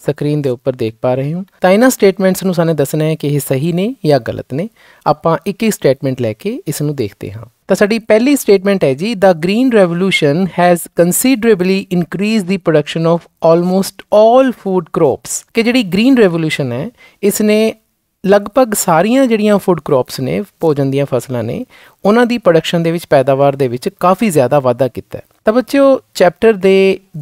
ਸਕਰੀਨ ਦੇ ਉੱਪਰ ਦੇਖ ਪਾ ਰਹੇ ਹੋ ਤਾਂ ਇਹਨਾਂ ਸਟੇਟਮੈਂਟਸ ਨੂੰ ਸਾਨੂੰ ਦੱਸਣਾ ਹੈ ਕਿ ਇਹ ਸਹੀ ਨੇ ਜਾਂ ਗਲਤ ਨੇ ਆਪਾਂ ਇੱਕ ਇੱਕ ਸਟੇਟਮੈਂਟ ਲੈ ਕੇ ਇਸ ਨੂੰ ਦੇਖਦੇ ਹਾਂ ਤਾਂ ਸਾਡੀ ਪਹਿਲੀ ਸਟੇਟਮੈਂਟ ਹੈ ਜੀ the green revolution has considerably increase the production of almost 올 food crops ਕਿ ਜਿਹੜੀ ਗ੍ਰੀਨ ਰੈਵੋਲੂਸ਼ਨ ਹੈ ਇਸ ਨੇ ਲਗਭਗ ਸਾਰੀਆਂ ਜਿਹੜੀਆਂ ਫੂਡ ਕ੍ਰੌਪਸ ਨੇ ਭੋਜਨ ਦੀਆਂ ਫਸਲਾਂ ਨੇ ਉਹਨਾਂ ਦੀ ਪ੍ਰੋਡਕਸ਼ਨ ਦੇ ਵਿੱਚ ਪੈਦਾਵਾਰ ਦੇ ਵਿੱਚ ਕਾਫੀ ਜ਼ਿਆਦਾ ਵਾਧਾ ਕੀਤਾ ਤਾਂ ਬੱਚਿਓ ਚੈਪਟਰ ਦੇ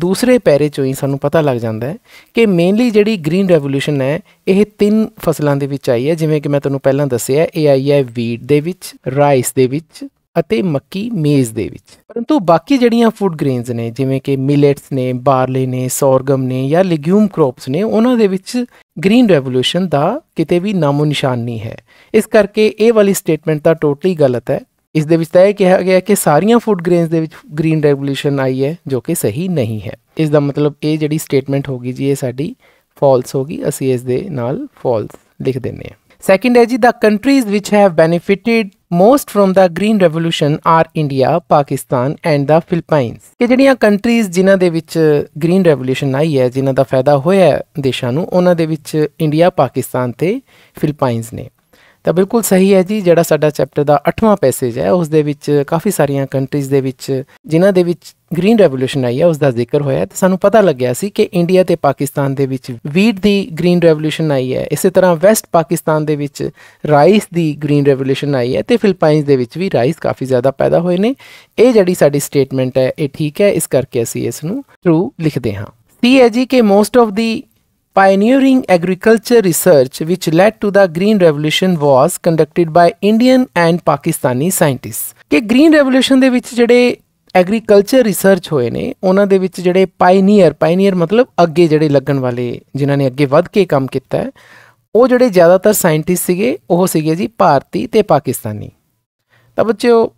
ਦੂਸਰੇ ਪੈਰੇ ਚੋਂ ਹੀ ਸਾਨੂੰ ਪਤਾ ਲੱਗ ਜਾਂਦਾ ਹੈ ਕਿ ਮੇਨਲੀ ਜਿਹੜੀ ਗ੍ਰੀਨ ਰੈਵੋਲੂਸ਼ਨ ਹੈ ਇਹ ਤਿੰਨ ਫਸਲਾਂ ਦੇ ਵਿੱਚ ਆਈ ਹੈ ਜਿਵੇਂ ਕਿ ਮੈਂ ਤੁਹਾਨੂੰ ਪਹਿਲਾਂ ਦੱਸਿਆ ਇਹ ਆਈ ਹੈ ਵੀਟ ਦੇ ਵਿੱਚ ਰਾਈਸ ਦੇ ਵਿੱਚ ਅਤੇ ਮੱਕੀ ਮੇਜ਼ ਦੇ ਵਿੱਚ ਪਰੰਤੂ ਬਾਕੀ ਜਿਹੜੀਆਂ ਫੂਡ ਗ੍ਰੇਨਸ ਨੇ ਜਿਵੇਂ ਕਿ ਮਿਲਟਸ ਨੇ ਬਾਰਲੇ ਨੇ ਸੌਰਗਮ ਨੇ ਜਾਂ ਲੈਗੂਮ ਕ੍ਰੌਪਸ ਨੇ ਉਹਨਾਂ ਦੇ ਵਿੱਚ ਗ੍ਰੀਨ ਰੈਵੋਲੂਸ਼ਨ ਦਾ ਕਿਤੇ ਵੀ ਨਾਮੋ ਨਿਸ਼ਾਨ ਨਹੀਂ ਹੈ ਇਸ ਕਰਕੇ ਇਹ ਵਾਲੀ ਸਟੇਟਮੈਂਟ ਤਾਂ ਟੋਟਲੀ ਗਲਤ ਹੈ ਇਸ ਦੇ ਵਿੱਚ ਤਾਂ ਇਹ ਕਿਹਾ ਗਿਆ ਕਿ ਸਾਰੀਆਂ ਫੂਡ ਗ੍ਰੇਨਸ ਦੇ ਵਿੱਚ ਗ੍ਰੀਨ ਰੈਵੋਲੂਸ਼ਨ ਆਈ ਹੈ ਜੋ ਕਿ ਸਹੀ ਨਹੀਂ ਹੈ ਇਸ ਦਾ ਮਤਲਬ ਇਹ ਜਿਹੜੀ ਸਟੇਟਮੈਂਟ ਹੋਗੀ ਜੀ ਇਹ ਸਾਡੀ ਫਾਲਸ ਹੋਗੀ ਅਸੀਂ ਇਸ ਦੇ ਨਾਲ ਫਾਲਸ ਲਿਖ ਦਿੰਨੇ ਆ ਸੈਕੰਡ ਹੈ ਜੀ the countries which have benefited most from the green revolution are India Pakistan and the Philippines ਕਿ ਜਿਹੜੀਆਂ ਕੰਟਰੀਜ਼ ਜਿਨ੍ਹਾਂ ਦੇ ਵਿੱਚ ਗ੍ਰੀਨ ਰੈਵੋਲੂਸ਼ਨ ਆਈ ਹੈ ਜਿਨ੍ਹਾਂ ਦਾ ਫਾਇਦਾ ਹੋਇਆ ਦੇਸ਼ਾਂ ਨੂੰ ਉਹਨਾਂ ਦੇ ਵਿੱਚ ਇੰਡੀਆ ਪਾਕਿਸਤਾਨ ਤੇ ਫਿਲੀਪਾਈਨਸ ਨੇ ਤਾਂ ਬਿਲਕੁਲ ਸਹੀ ਹੈ ਜੀ ਜਿਹੜਾ ਸਾਡਾ ਚੈਪਟਰ ਦਾ 8ਵਾਂ ਪੈਸੇਜ ਹੈ ਉਸ ਦੇ ਵਿੱਚ ਕਾਫੀ ਸਾਰੀਆਂ ਕੰਟਰੀਜ਼ ਦੇ ਵਿੱਚ ਜਿਨ੍ਹਾਂ ਦੇ ਵਿੱਚ ਗ੍ਰੀਨ ਰੈਵੋਲੂਸ਼ਨ ਆਈ ਹੈ ਉਸ ਦਾ ਜ਼ਿਕਰ ਹੋਇਆ ਤੇ ਸਾਨੂੰ ਪਤਾ ਲੱਗਿਆ ਸੀ ਕਿ ਇੰਡੀਆ ਤੇ ਪਾਕਿਸਤਾਨ ਦੇ ਵਿੱਚ ਵੀਟ ਦੀ ਗ੍ਰੀਨ ਰੈਵੋਲੂਸ਼ਨ ਆਈ ਹੈ ਇਸੇ ਤਰ੍ਹਾਂ ਵੈਸਟ ਪਾਕਿਸਤਾਨ ਦੇ ਵਿੱਚ ਰਾਈਸ ਦੀ ਗ੍ਰੀਨ ਰੈਵੋਲੂਸ਼ਨ ਆਈ ਹੈ ਤੇ ਫਿਲਪਾਈਨਸ ਦੇ ਵਿੱਚ ਵੀ ਰਾਈਸ ਕਾਫੀ ਜ਼ਿਆਦਾ ਪੈਦਾ ਹੋਏ ਨੇ ਇਹ ਜਿਹੜੀ ਸਾਡੀ ਸਟੇਟਮੈਂਟ ਹੈ ਇਹ ਠੀਕ ਹੈ ਇਸ ਕਰਕੇ ਅਸੀਂ ਇਸ ਨੂੰ ਟਰੂ ਲਿਖਦੇ ਹਾਂ ਸੀ ਹੈ ਜੀ ਕਿ most of the pioneering agriculture research which led to the green revolution was conducted by indian and pakistani scientists ਕਿ ਗ੍ਰੀਨ ਰੈਵੋਲੂਸ਼ਨ ਦੇ ਵਿੱਚ ਜਿਹੜੇ ਐਗਰੀਕਲਚਰ ਰਿਸਰਚ ਹੋਏ ਨੇ ਉਹਨਾਂ ਦੇ ਵਿੱਚ ਜਿਹੜੇ ਪਾਇਨੀਅਰ ਪਾਇਨੀਅਰ ਮਤਲਬ ਅੱਗੇ ਜਿਹੜੇ ਲੱਗਣ ਵਾਲੇ ਜਿਨ੍ਹਾਂ ਨੇ ਅੱਗੇ ਵੱਧ ਕੇ ਕੰਮ ਕੀਤਾ ਹੈ ਉਹ ਜਿਹੜੇ ਜ਼ਿਆਦਾਤਰ ਸਾਇੰਟਿਸਟ ਸੀਗੇ ਉਹ ਸੀਗੇ ਜੀ ਭਾਰਤੀ ਤੇ ਪਾਕਿਸਤਾਨੀ ਤਾਂ ਬੱਚਿਓ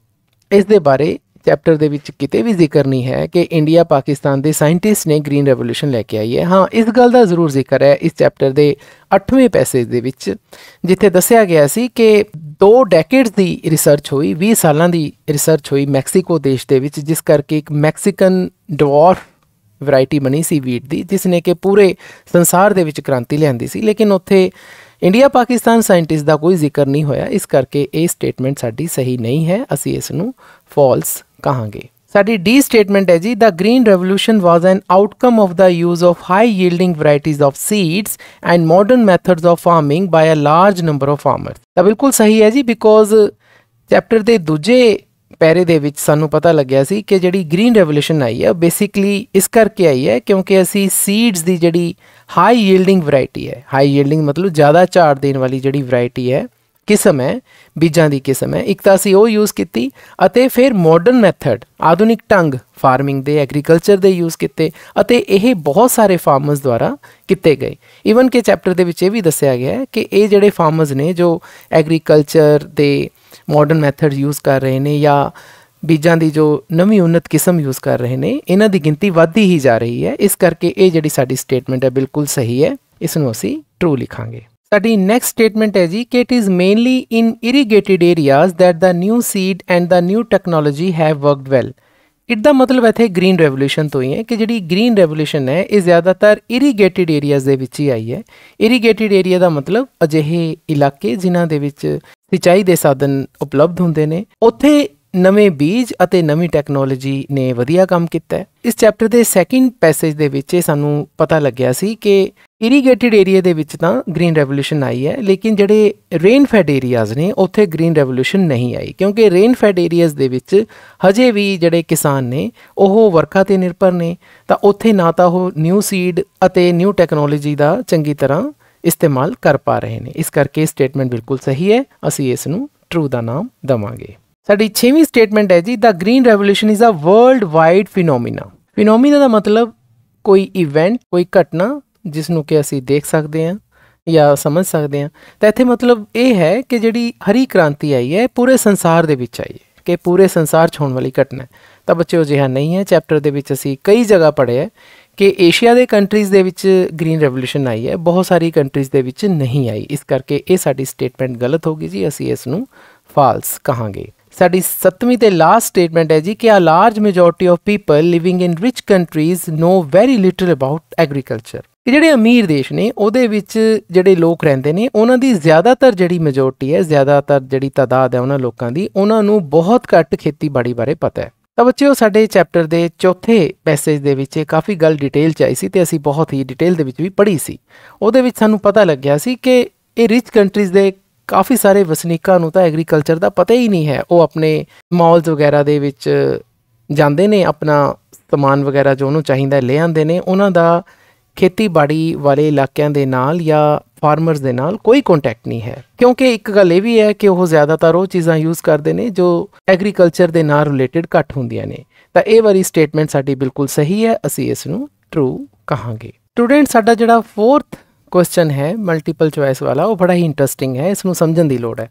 ਇਸ ਦੇ ਬਾਰੇ ਚੈਪਟਰ ਦੇ ਵਿੱਚ ਕਿਤੇ ਵੀ ਜ਼ਿਕਰ ਨਹੀਂ ਹੈ ਕਿ ਇੰਡੀਆ ਪਾਕਿਸਤਾਨ ਦੇ ਸਾਇੰਟਿਸਟ ਨੇ ਗ੍ਰੀਨ ਰੈਵੋਲੂਸ਼ਨ ਲੈ ਕੇ ਆਈ ਹੈ ਹਾਂ ਇਸ ਗੱਲ ਦਾ ਜ਼ਰੂਰ ਜ਼ਿਕਰ ਹੈ ਇਸ ਚੈਪਟਰ ਦੇ 8ਵੇਂ ਪੈਸੇਜ ਦੇ ਵਿੱਚ ਜਿੱਥੇ ਦੱਸਿਆ ਗਿਆ ਸੀ ਕਿ ਦੋ ਡੈਕੇਡਸ ਦੀ ਰਿਸਰਚ ਹੋਈ 20 ਸਾਲਾਂ ਦੀ ਰਿਸਰਚ ਹੋਈ ਮੈਕਸੀਕੋ ਦੇਸ਼ ਦੇ ਵਿੱਚ ਜਿਸ ਕਰਕੇ ਇੱਕ ਮੈਕਸੀਕਨ ਡਵਾਰਫ ਵੈਰਾਈਟੀ ਬਣੀ ਸੀ ਵੀਟ ਦੀ ਜਿਸ ਨੇ ਕਿ ਪੂਰੇ ਸੰਸਾਰ ਦੇ ਵਿੱਚ ਕ੍ਰਾਂਤੀ ਲਿਆਂਦੀ ਸੀ ਲੇਕਿਨ ਉੱਥੇ ਇੰਡੀਆ ਪਾਕਿਸਤਾਨ ਸਾਇੰਟਿਸਟ ਦਾ ਕੋਈ ਜ਼ਿਕਰ ਨਹੀਂ ਹੋਇਆ ਇਸ ਕਰਕੇ ਇਹ ਸਟੇਟਮੈਂਟ ਸਾਡੀ ਸਹੀ ਨਹੀਂ ਹੈ ਅਸੀਂ ਇਸ ਨੂੰ ਫਾਲਸ ਕਹਾਂਗੇ ਸਾਡੀ ਡੀ ਸਟੇਟਮੈਂਟ ਹੈ ਜੀ the green revolution was an outcome of the use of high yielding varieties of seeds and modern methods of farming by a large number of farmers ਤਾਂ ਬਿਲਕੁਲ ਸਹੀ ਹੈ ਜੀ ਬਿਕੋਜ਼ ਚੈਪਟਰ ਦੇ ਦੂਜੇ ਪੈਰੇ ਦੇ ਵਿੱਚ ਸਾਨੂੰ ਪਤਾ ਲੱਗਿਆ ਸੀ ਕਿ ਜਿਹੜੀ ਗ੍ਰੀਨ ਰੈਵੋਲੂਸ਼ਨ ਆਈ ਹੈ ਬੇਸਿਕਲੀ ਇਸ ਕਰਕੇ ਆਈ ਹੈ ਕਿਉਂਕਿ ਅਸੀਂ ਸੀਡਸ ਦੀ ਜਿਹੜੀ ਹਾਈ ਯੀਲਡਿੰਗ ਵੈਰਾਈਟੀ ਹੈ ਹਾਈ ਯੀਲਡਿੰਗ ਮਤਲਬ ਜ਼ਿਆਦਾ ਝਾੜ ਦੇਣ ਵਾਲੀ ਜਿਹੜੀ ਵੈਰਾਈਟੀ ਹੈ ਕਿਸਮ ਹੈ ਬੀਜਾਂ ਦੀ ਕਿਸਮ ਹੈ ਇੱਕ ਤਾਂ ਅਸੀਂ ਉਹ ਯੂਜ਼ ਕੀਤੀ ਅਤੇ ਫਿਰ ਮਾਡਰਨ ਮੈਥਡ ਆਧੁਨਿਕ ਢੰਗ ਫਾਰਮਿੰਗ ਦੇ ਐਗਰੀਕਲਚਰ ਦੇ ਯੂਜ਼ ਕੀਤੇ ਅਤੇ ਇਹ ਬਹੁਤ ਸਾਰੇ ਫਾਰਮਰਸ ਦੁਆਰਾ ਕੀਤੇ ਗਏ ਇਵਨ ਕਿ ਚੈਪਟਰ ਦੇ ਵਿੱਚ ਇਹ ਵੀ ਦੱਸਿਆ ਗਿਆ ਹੈ ਕਿ ਇਹ ਜਿਹੜੇ ਫਾਰਮਰਸ ਨੇ ਜੋ ਐਗਰੀਕਲਚਰ ਦੇ ਮਾਡਰਨ ਮੈਥਡ ਯੂਜ਼ ਕਰ ਰਹੇ ਨੇ ਜਾਂ ਬੀਜਾਂ ਦੀ ਜੋ ਨਵੀਂ ਉन्नत ਕਿਸਮ ਯੂਜ਼ ਕਰ ਰਹੇ ਨੇ ਇਹਨਾਂ ਦੀ ਗਿਣਤੀ ਵੱਧਦੀ ਹੀ ਜਾ ਰਹੀ ਹੈ ਇਸ ਕਰਕੇ ਇਹ ਜਿਹੜੀ ਸਾਡੀ ਸਟੇਟਮੈਂਟ ਹੈ ਬਿਲਕੁਲ ਸਹੀ ਹੈ ਇਸ ਨੂੰ ਅਸੀਂ ਟਰੂ ਲਿਖਾਂਗੇ ਸਾਡੀ ਨੈਕਸਟ ਸਟੇਟਮੈਂਟ ਹੈ ਜੀ ਕਿ it is mainly in irrigated areas that the new seed and the new technology have worked well it ਦਾ ਮਤਲਬ ਇਥੇ ਗ੍ਰੀਨ ਰੈਵੋਲੂਸ਼ਨ ਤੋਂ ਹੀ ਹੈ ਕਿ ਜਿਹੜੀ ਗ੍ਰੀਨ ਰੈਵੋਲੂਸ਼ਨ ਹੈ ਇਹ ਜ਼ਿਆਦਾਤਰ ਇਰੀਗੇਟਿਡ ਏਰੀਆਜ਼ ਦੇ ਵਿੱਚ ਹੀ ਆਈ ਹੈ ਇਰੀਗੇਟਿਡ ਏਰੀਆ ਦਾ ਮਤਲਬ ਅਜਿਹੇ ਇਲਾਕੇ ਜਿਨ੍ਹਾਂ ਦੇ ਵਿੱਚ ਸਿੰਚਾਈ ਦੇ ਸਾਧਨ ਉਪਲਬਧ ਹੁੰਦੇ ਨੇ ਉੱਥੇ ਨਵੇਂ ਬੀਜ ਅਤੇ ਨਵੀਂ ਟੈਕਨੋਲੋਜੀ ਨੇ ਵਧੀਆ ਕੰਮ ਕੀਤਾ ਇਸ ਚੈਪਟਰ ਦੇ ਸੈਕਿੰਡ ਪੈਸੇਜ ਦੇ ਵਿੱਚ ਸਾਨੂੰ ਪਤਾ ਲੱਗਿਆ ਸੀ ਕਿ ਇਰੀਗੇਟਿਡ ਏਰੀਆ ਦੇ ਵਿੱਚ ਤਾਂ ਗ੍ਰੀਨ ਰੈਵੋਲੂਸ਼ਨ ਆਈ ਹੈ ਲੇਕਿਨ ਜਿਹੜੇ ਰੇਨ ਫੈਡ ਏਰੀਆਜ਼ ਨੇ ਉੱਥੇ ਗ੍ਰੀਨ ਰੈਵੋਲੂਸ਼ਨ ਨਹੀਂ ਆਈ ਕਿਉਂਕਿ ਰੇਨ ਫੈਡ ਏਰੀਆਜ਼ ਦੇ ਵਿੱਚ ਹਜੇ ਵੀ ਜਿਹੜੇ ਕਿਸਾਨ ਨੇ ਉਹ ਵਰਖਾ ਤੇ ਨਿਰਭਰ ਨੇ ਤਾਂ ਉੱਥੇ ਨਾ ਤਾਂ ਉਹ ਨਿਊ ਸੀਡ ਅਤੇ ਨਿਊ ਟੈਕਨੋਲੋਜੀ ਦਾ ਚੰਗੀ ਤਰ੍ਹਾਂ ਇਸਤੇਮਾਲ ਕਰ ਪਾ ਰਹੇ ਨੇ ਇਸ ਕਰਕੇ ਸਟੇਟਮੈਂਟ ਬਿਲਕੁਲ ਸਹੀ ਹੈ ਅਸੀਂ ਇਸ ਨੂੰ ਟਰੂ ਦਾ ਨਾਮ ਦਵਾਂਗੇ ਸਾਡੀ 6ਵੀਂ ਸਟੇਟਮੈਂਟ ਹੈ ਜੀ the green revolution is a world wide phenomena phenomena ਦਾ ਮਤਲਬ ਕੋਈ ਇਵੈਂਟ ਕੋਈ ਘਟਨਾ ਜਿਸ ਨੂੰ ਕਿ ਅਸੀਂ ਦੇਖ ਸਕਦੇ ਹਾਂ ਜਾਂ ਸਮਝ ਸਕਦੇ ਹਾਂ ਤਾਂ ਇੱਥੇ ਮਤਲਬ ਇਹ ਹੈ ਕਿ ਜਿਹੜੀ ਹਰੀ ਕ੍ਰਾਂਤੀ ਆਈ ਹੈ ਪੂਰੇ ਸੰਸਾਰ ਦੇ ਵਿੱਚ ਆਈ ਹੈ ਕਿ ਪੂਰੇ ਸੰਸਾਰ 'ਚ ਹੋਣ ਵਾਲੀ ਘਟਨਾ ਤਾਂ ਬੱਚਿਓ ਜਿਹਾ ਨਹੀਂ ਹੈ ਚੈਪਟਰ ਦੇ ਵਿੱਚ ਅਸੀਂ ਕਈ ਜਗ੍ਹਾ ਪੜ੍ਹਿਆ ਕਿ ਏਸ਼ੀਆ ਦੇ ਕੰਟਰੀਜ਼ ਦੇ ਵਿੱਚ ਗ੍ਰੀਨ ਰੈਵੋਲੂਸ਼ਨ ਆਈ ਹੈ ਬਹੁਤ ਸਾਰੀ ਕੰਟਰੀਜ਼ ਦੇ ਵਿੱਚ ਨਹੀਂ ਆਈ ਇਸ ਕਰਕੇ ਇਹ ਸਾਡੀ ਸਟੇਟਮੈਂਟ ਗਲਤ ਹੋਗੀ ਜੀ ਅਸੀਂ ਇਸ ਨੂੰ ਫਾਲਸ ਕਹਾਂਗੇ ਸਾਡੀ 7ਵੀਂ ਤੇ ਲਾਸਟ ਸਟੇਟਮੈਂਟ ਹੈ ਜੀ ਕਿ a large majority of people living in rich countries know very little about agriculture ਕਿ ਜਿਹੜੇ ਅਮੀਰ ਦੇਸ਼ ਨੇ ਉਹਦੇ ਵਿੱਚ ਜਿਹੜੇ ਲੋਕ ਰਹਿੰਦੇ ਨੇ ਉਹਨਾਂ ਦੀ ਜ਼ਿਆਦਾਤਰ ਜਿਹੜੀ ਮੈਜੋਰਟੀ ਹੈ ਜ਼ਿਆਦਾਤਰ ਜਿਹੜੀ ਤਾਦਾਦ ਹੈ ਉਹਨਾਂ ਲੋਕਾਂ ਦੀ ਉਹਨਾਂ ਨੂੰ ਬਹੁਤ ਘੱਟ ਖੇਤੀਬਾੜੀ ਬਾਰੇ ਪਤਾ ਹੈ ਤਾਂ ਬੱਚਿਓ ਸਾਡੇ ਚੈਪਟਰ ਦੇ ਚੌਥੇ ਪੈਸੇਜ ਦੇ ਵਿੱਚ ਕਾਫੀ ਗੱਲ ਡਿਟੇਲ ਚ ਆਈ ਸੀ ਤੇ ਅਸੀਂ ਬਹੁਤ ਹੀ ਡਿਟੇਲ ਦੇ ਵਿੱਚ ਵੀ ਪੜ੍ਹੀ ਸੀ ਉਹਦੇ ਵਿੱਚ ਸਾਨੂੰ ਪਤਾ ਲੱਗਿਆ ਸੀ ਕਿ ਇਹ ਰਿਚ ਕੰਟਰੀਜ਼ ਦੇ ਕਾਫੀ ਸਾਰੇ ਵਸਨੀਕਾਂ ਨੂੰ ਤਾਂ ਐਗਰੀਕਲਚਰ ਦਾ ਪਤਾ ਹੀ ਨਹੀਂ ਹੈ ਉਹ ਆਪਣੇ ਮਾਲਸ ਵਗੈਰਾ ਦੇ ਵਿੱਚ ਜਾਂਦੇ ਨੇ ਆਪਣਾ ਸਮਾਨ ਵਗੈਰਾ ਜੋ ਉਹਨੂੰ ਚਾਹੀਦਾ ਲੈ ਆਉਂਦੇ ਨੇ ਉਹਨਾਂ ਦਾ ਖੇਤੀਬਾੜੀ ਵਾਲੇ ਇਲਾਕਿਆਂ ਦੇ ਨਾਲ ਜਾਂ ਫਾਰਮਰਸ ਦੇ ਨਾਲ ਕੋਈ ਕੰਟੈਕਟ ਨਹੀਂ ਹੈ ਕਿਉਂਕਿ ਇੱਕ ਗੱਲ ਇਹ ਵੀ ਹੈ ਕਿ ਉਹ ਜ਼ਿਆਦਾਤਰ ਉਹ ਚੀਜ਼ਾਂ ਯੂਜ਼ ਕਰਦੇ ਨੇ ਜੋ ਐਗਰੀਕਲਚਰ ਦੇ ਨਾਲ ਰਿਲੇਟਡ ਘੱਟ ਹੁੰਦੀਆਂ ਨੇ ਤਾਂ ਇਹ ਵਾਰੀ ਸਟੇਟਮੈਂਟ ਸਾਡੀ ਬਿਲਕੁਲ ਸਹੀ ਹੈ ਅਸੀਂ ਇਸ ਨੂੰ ਟਰੂ ਕਹਾਂਗੇ ਸਟੂਡੈਂਟ ਸਾਡਾ ਜਿਹੜਾ 4th ਕੁਐਸਚਨ ਹੈ ਮਲਟੀਪਲ ਚੁਆਇਸ ਵਾਲਾ ਉਹ ਬੜਾ ਹੀ ਇੰਟਰਸਟਿੰਗ ਹੈ ਇਸ ਨੂੰ ਸਮਝਣ ਦੀ ਲੋੜ ਹੈ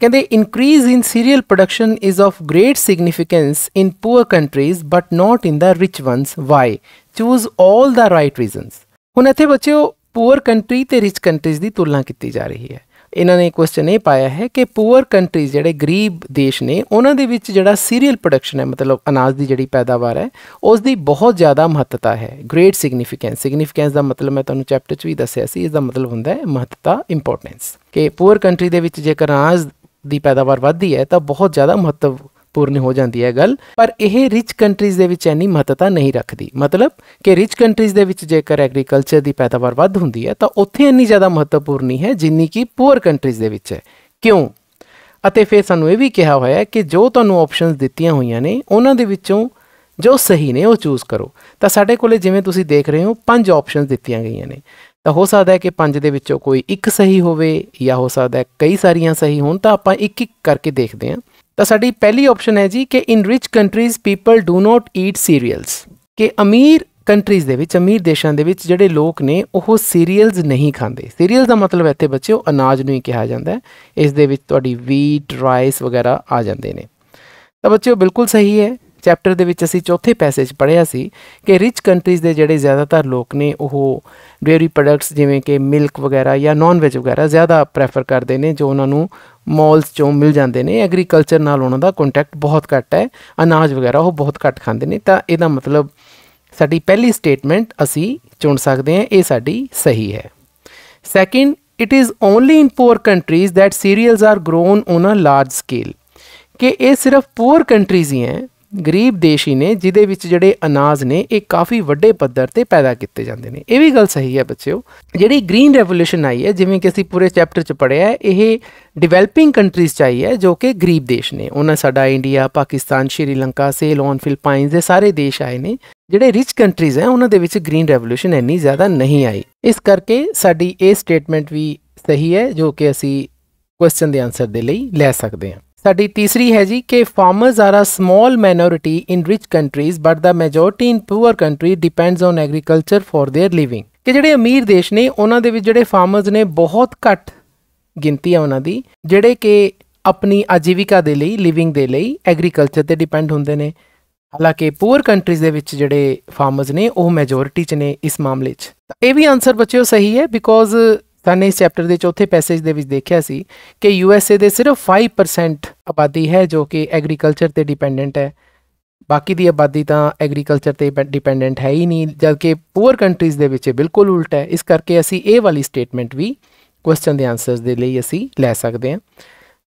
ਕਹਿੰਦੇ increase in cereal production is of great significance in poor countries but not in the rich ones why choose all the right reasons ਹੁਣ ਇੱਥੇ ਬੱਚਿਓ ਪੂਅਰ ਕੰਟਰੀ ਤੇ ਰਿਚ ਕੰਟਰੀਜ਼ ਦੀ ਤੁਲਨਾ ਕੀਤੀ ਜਾ ਰਹੀ ਹੈ ਇਹਨਾਂ ਨੇ ਕੁਐਸਚਨ ਇਹ ਪਾਇਆ ਹੈ ਕਿ ਪੂਅਰ ਕੰਟਰੀਜ਼ ਜਿਹੜੇ ਗਰੀਬ ਦੇਸ਼ ਨੇ ਉਹਨਾਂ ਦੇ ਵਿੱਚ ਜਿਹੜਾ ਸੀਰੀਅਲ ਪ੍ਰੋਡਕਸ਼ਨ ਹੈ ਮਤਲਬ ਅਨਾਜ ਦੀ ਜਿਹੜੀ ਪੈਦਾਵਾਰ ਹੈ ਉਸ ਦੀ ਬਹੁਤ ਜ਼ਿਆਦਾ ਮਹੱਤਤਾ ਹੈ ਗ੍ਰੇਟ ਸਿਗਨੀਫੀਕੈਂਸ ਸਿਗਨੀਫੀਕੈਂਸ ਦਾ ਮਤਲਬ ਮੈਂ ਤੁਹਾਨੂੰ ਚੈਪਟਰ 'ਚ ਵੀ ਦੱਸਿਆ ਸੀ ਇਸ ਦਾ ਮਤਲਬ ਹੁੰਦਾ ਹੈ ਮਹੱਤਤਾ ਇੰਪੋਰਟੈਂਸ ਕਿ ਪੂਅਰ ਕੰਟਰੀ ਦੇ ਵਿੱਚ ਜੇਕਰ ਅਨਾਜ ਦੀ ਪੈਦਾਵਾਰ ਵੱਧਦੀ ਹੈ ਤਾਂ ਬਹੁਤ ਜ਼ਿਆਦਾ ਮਹੱਤਵ ਪੂਰਨ ਹੋ ਜਾਂਦੀ ਹੈ ਗੱਲ ਪਰ ਇਹ ਰਿਚ ਕੰਟਰੀਜ਼ ਦੇ ਵਿੱਚ ਇੰਨੀ ਮਹੱਤਤਾ ਨਹੀਂ ਰੱਖਦੀ ਮਤਲਬ ਕਿ ਰਿਚ ਕੰਟਰੀਜ਼ ਦੇ ਵਿੱਚ ਜੇਕਰ ਐਗਰੀਕਲਚਰ ਦੀ ਪੈਦਾਵਾਰ ਵੱਧ ਹੁੰਦੀ ਹੈ ਤਾਂ ਉੱਥੇ ਇੰਨੀ ਜ਼ਿਆਦਾ ਮਹੱਤਵਪੂਰਨ ਨਹੀਂ ਹੈ ਜਿੰਨੀ ਕਿ ਪੂਅਰ ਕੰਟਰੀਜ਼ ਦੇ ਵਿੱਚ ਹੈ ਕਿਉਂ ਅਤੇ ਫਿਰ ਸਾਨੂੰ ਇਹ ਵੀ ਕਿਹਾ ਹੋਇਆ ਹੈ ਕਿ ਜੋ ਤੁਹਾਨੂੰ ਆਪਸ਼ਨਸ ਦਿੱਤੀਆਂ ਹੋਈਆਂ ਨੇ ਉਹਨਾਂ ਦੇ ਵਿੱਚੋਂ ਜੋ ਸਹੀ ਨੇ ਉਹ ਚੂਜ਼ ਕਰੋ ਤਾਂ ਸਾਡੇ ਕੋਲੇ ਜਿਵੇਂ ਤੁਸੀਂ ਦੇਖ ਰਹੇ ਹੋ ਪੰਜ ਆਪਸ਼ਨਸ ਦਿੱਤੀਆਂ ਗਈਆਂ ਨੇ ਤਾਂ ਹੋ ਸਕਦਾ ਹੈ ਕਿ ਪੰਜ ਦੇ ਵਿੱਚੋਂ ਕੋਈ ਇੱਕ ਸਹੀ ਹੋਵੇ ਜਾਂ ਹੋ ਸਕਦਾ ਹੈ ਕਈ ਸਾਰੀਆਂ ਸਹੀ ਹੋਣ ਤਾਂ ਆਪਾਂ ਇੱਕ ਇੱਕ ਕਰਕੇ ਦੇਖਦੇ ਹਾਂ ਤਾਂ ਸਾਡੀ ਪਹਿਲੀ ਆਪਸ਼ਨ ਹੈ ਜੀ ਕਿ in rich countries people do not eat cereals ਕਿ ਅਮੀਰ ਕੰਟਰੀਜ਼ ਦੇ ਵਿੱਚ ਅਮੀਰ ਦੇਸ਼ਾਂ ਦੇ ਵਿੱਚ ਜਿਹੜੇ ਲੋਕ ਨੇ ਉਹ ਸੀਰੀਅਲਸ ਨਹੀਂ ਖਾਂਦੇ ਸੀਰੀਅਲਸ ਦਾ ਮਤਲਬ ਇੱਥੇ ਬੱਚਿਓ ਅਨਾਜ ਨੂੰ ਹੀ ਕਿਹਾ ਜਾਂਦਾ ਹੈ ਇਸ ਦੇ ਵਿੱਚ ਤੁਹਾਡੀ ਵੀਟ ਰਾਈਸ ਵਗੈਰਾ ਆ ਜਾਂਦੇ ਨੇ ਤਾਂ ਬੱਚਿਓ ਬਿਲਕੁਲ ਸਹੀ ਹੈ ਚੈਪਟਰ ਦੇ ਵਿੱਚ ਅਸੀਂ ਚੌਥੇ ਪੈਸੇਜ ਪੜ੍ਹਿਆ ਸੀ ਕਿ ਰਿਚ ਕੰਟਰੀਜ਼ ਦੇ ਜਿਹੜੇ ਜ਼ਿਆਦਾਤਰ ਲੋਕ ਨੇ ਉਹ ਡੇਰੀ ਪ੍ਰੋਡਕਟਸ ਜਿਵੇਂ ਕਿ ਮਿਲਕ ਵਗੈਰਾ ਜਾਂ ਨਾਨ ਵੈਜ ਵਗੈਰਾ ਜ਼ਿਆਦਾ ਪ੍ਰੈਫਰ ਕਰਦੇ ਨੇ ਜੋ ਉਹਨਾਂ ਨੂੰ ਮਾਲਸ ਚੋਂ ਮਿਲ ਜਾਂਦੇ ਨੇ ਐਗਰੀਕਲਚਰ ਨਾਲ ਉਹਨਾਂ ਦਾ ਕੰਟੈਕਟ ਬਹੁਤ ਘੱਟ ਹੈ ਅਨਾਜ ਵਗੈਰਾ ਉਹ ਬਹੁਤ ਘੱਟ ਖਾਂਦੇ ਨੇ ਤਾਂ ਇਹਦਾ ਮਤਲਬ ਸਾਡੀ ਪਹਿਲੀ ਸਟੇਟਮੈਂਟ ਅਸੀਂ ਚੁਣ ਸਕਦੇ ਹਾਂ ਇਹ ਸਾਡੀ ਸਹੀ ਹੈ second it is only in poor countries that cereals are grown on a large scale ਕਿ ਇਹ ਸਿਰਫ ਪੂਅਰ ਕੰਟਰੀਜ਼ ਹੀ ਹੈ ਗਰੀਬ ਦੇਸ਼ ਹੀ ਨੇ ਜਿਹਦੇ ਵਿੱਚ ਜਿਹੜੇ ਅਨਾਜ ਨੇ ਇਹ ਕਾਫੀ ਵੱਡੇ ਪੱਧਰ ਤੇ ਪੈਦਾ ਕੀਤੇ ਜਾਂਦੇ ਨੇ ਇਹ ਵੀ ਗੱਲ ਸਹੀ ਹੈ ਬੱਚਿਓ ਜਿਹੜੀ ਗ੍ਰੀਨ ਰੈਵੋਲੂਸ਼ਨ ਆਈ ਹੈ ਜਿਵੇਂ ਕਿ ਅਸੀਂ ਪੂਰੇ ਚੈਪਟਰ 'ਚ ਪੜਿਆ ਹੈ ਇਹ ਡਿਵੈਲਪਿੰਗ ਕੰਟਰੀਜ਼ 'ਚ ਆਈ ਹੈ ਜੋ ਕਿ ਗਰੀਬ ਦੇਸ਼ ਨੇ ਉਹਨਾਂ ਸਾਡਾ ਇੰਡੀਆ ਪਾਕਿਸਤਾਨ ਸ਼੍ਰੀਲੰਕਾ ਸੇਲੋਨ ਫਿਲਪਾਈਨਸ ਦੇ ਸਾਰੇ ਦੇਸ਼ ਆਏ ਨੇ ਜਿਹੜੇ ਰਿਚ ਕੰਟਰੀਜ਼ ਹੈ ਉਹਨਾਂ ਦੇ ਵਿੱਚ ਗ੍ਰੀਨ ਰੈਵੋਲੂਸ਼ਨ ਇੰਨੀ ਜ਼ਿਆਦਾ ਨਹੀਂ ਆਈ ਇਸ ਕਰਕੇ ਸਾਡੀ ਇਹ ਸਟੇਟਮੈਂਟ ਵੀ ਸਹੀ ਹੈ ਜੋ ਕਿ ਅਸੀਂ ਕੁਐਸਚਨ ਦੇ ਆਨਸਰ ਦੇ ਲਈ ਲੈ ਸਕਦੇ ਹਾਂ ਸਾਡੀ ਤੀਸਰੀ ਹੈ ਜੀ ਕਿ farmers are a small minority in rich countries but the majority in poor country depends on agriculture for their living ਕਿ ਜਿਹੜੇ ਅਮੀਰ ਦੇਸ਼ ਨੇ ਉਹਨਾਂ ਦੇ ਵਿੱਚ ਜਿਹੜੇ ਫਾਰਮਰਸ ਨੇ ਬਹੁਤ ਘੱਟ ਗਿਣਤੀ ਆ ਉਹਨਾਂ ਦੀ ਜਿਹੜੇ ਕਿ ਆਪਣੀ ਆਜੀਵਿਕਾ ਦੇ ਲਈ ਲਿਵਿੰਗ ਦੇ ਲਈ ਐਗਰੀਕਲਚਰ ਤੇ ਡਿਪੈਂਡ ਹੁੰਦੇ ਨੇ ਹਾਲਾਂਕਿ ਪੂਅਰ ਕੰਟਰੀਜ਼ ਦੇ ਵਿੱਚ ਜਿਹੜੇ ਫਾਰਮਰਸ ਨੇ ਉਹ ਮੈਜੋਰਿਟੀ ਚ ਨੇ ਇਸ ਮਾਮਲੇ 'ਚ ਇਹ ਵੀ ਆਨਸਰ ਬੱਚਿਓ ਸਹੀ ਹੈ ਬਿਕੋਜ਼ ਸਾਨੂੰ ਇਸ ਚੈਪਟਰ ਦੇ ਚੌਥੇ ਪੈਸੇਜ ਦੇ ਵਿੱਚ ਦੇਖਿਆ ਸੀ ਕਿ ਯੂ ਐਸ ਏ ਦੇ ਸਿਰਫ 5% ਆਬਾਦੀ ਹੈ ਜੋ ਕਿ ਐਗਰੀਕਲਚਰ ਤੇ ਡਿਪੈਂਡੈਂਟ ਹੈ ਬਾਕੀ ਦੀ ਆਬਾਦੀ ਤਾਂ ਐਗਰੀਕਲਚਰ ਤੇ ਡਿਪੈਂਡੈਂਟ ਹੈ ਹੀ ਨਹੀਂ ਜਦਕਿ ਪੂਅਰ ਕੰਟਰੀਜ਼ ਦੇ ਵਿੱਚ ਬਿਲਕੁਲ ਉਲਟ ਹੈ ਇਸ ਕਰਕੇ ਅਸੀਂ ਇਹ ਵਾਲੀ ਸਟੇਟਮੈਂਟ ਵੀ ਕੁਐਸਚਨ ਦੇ ਆਨਸਰਸ ਦੇ ਲਈ ਅਸੀਂ ਲੈ ਸਕਦੇ ਹਾਂ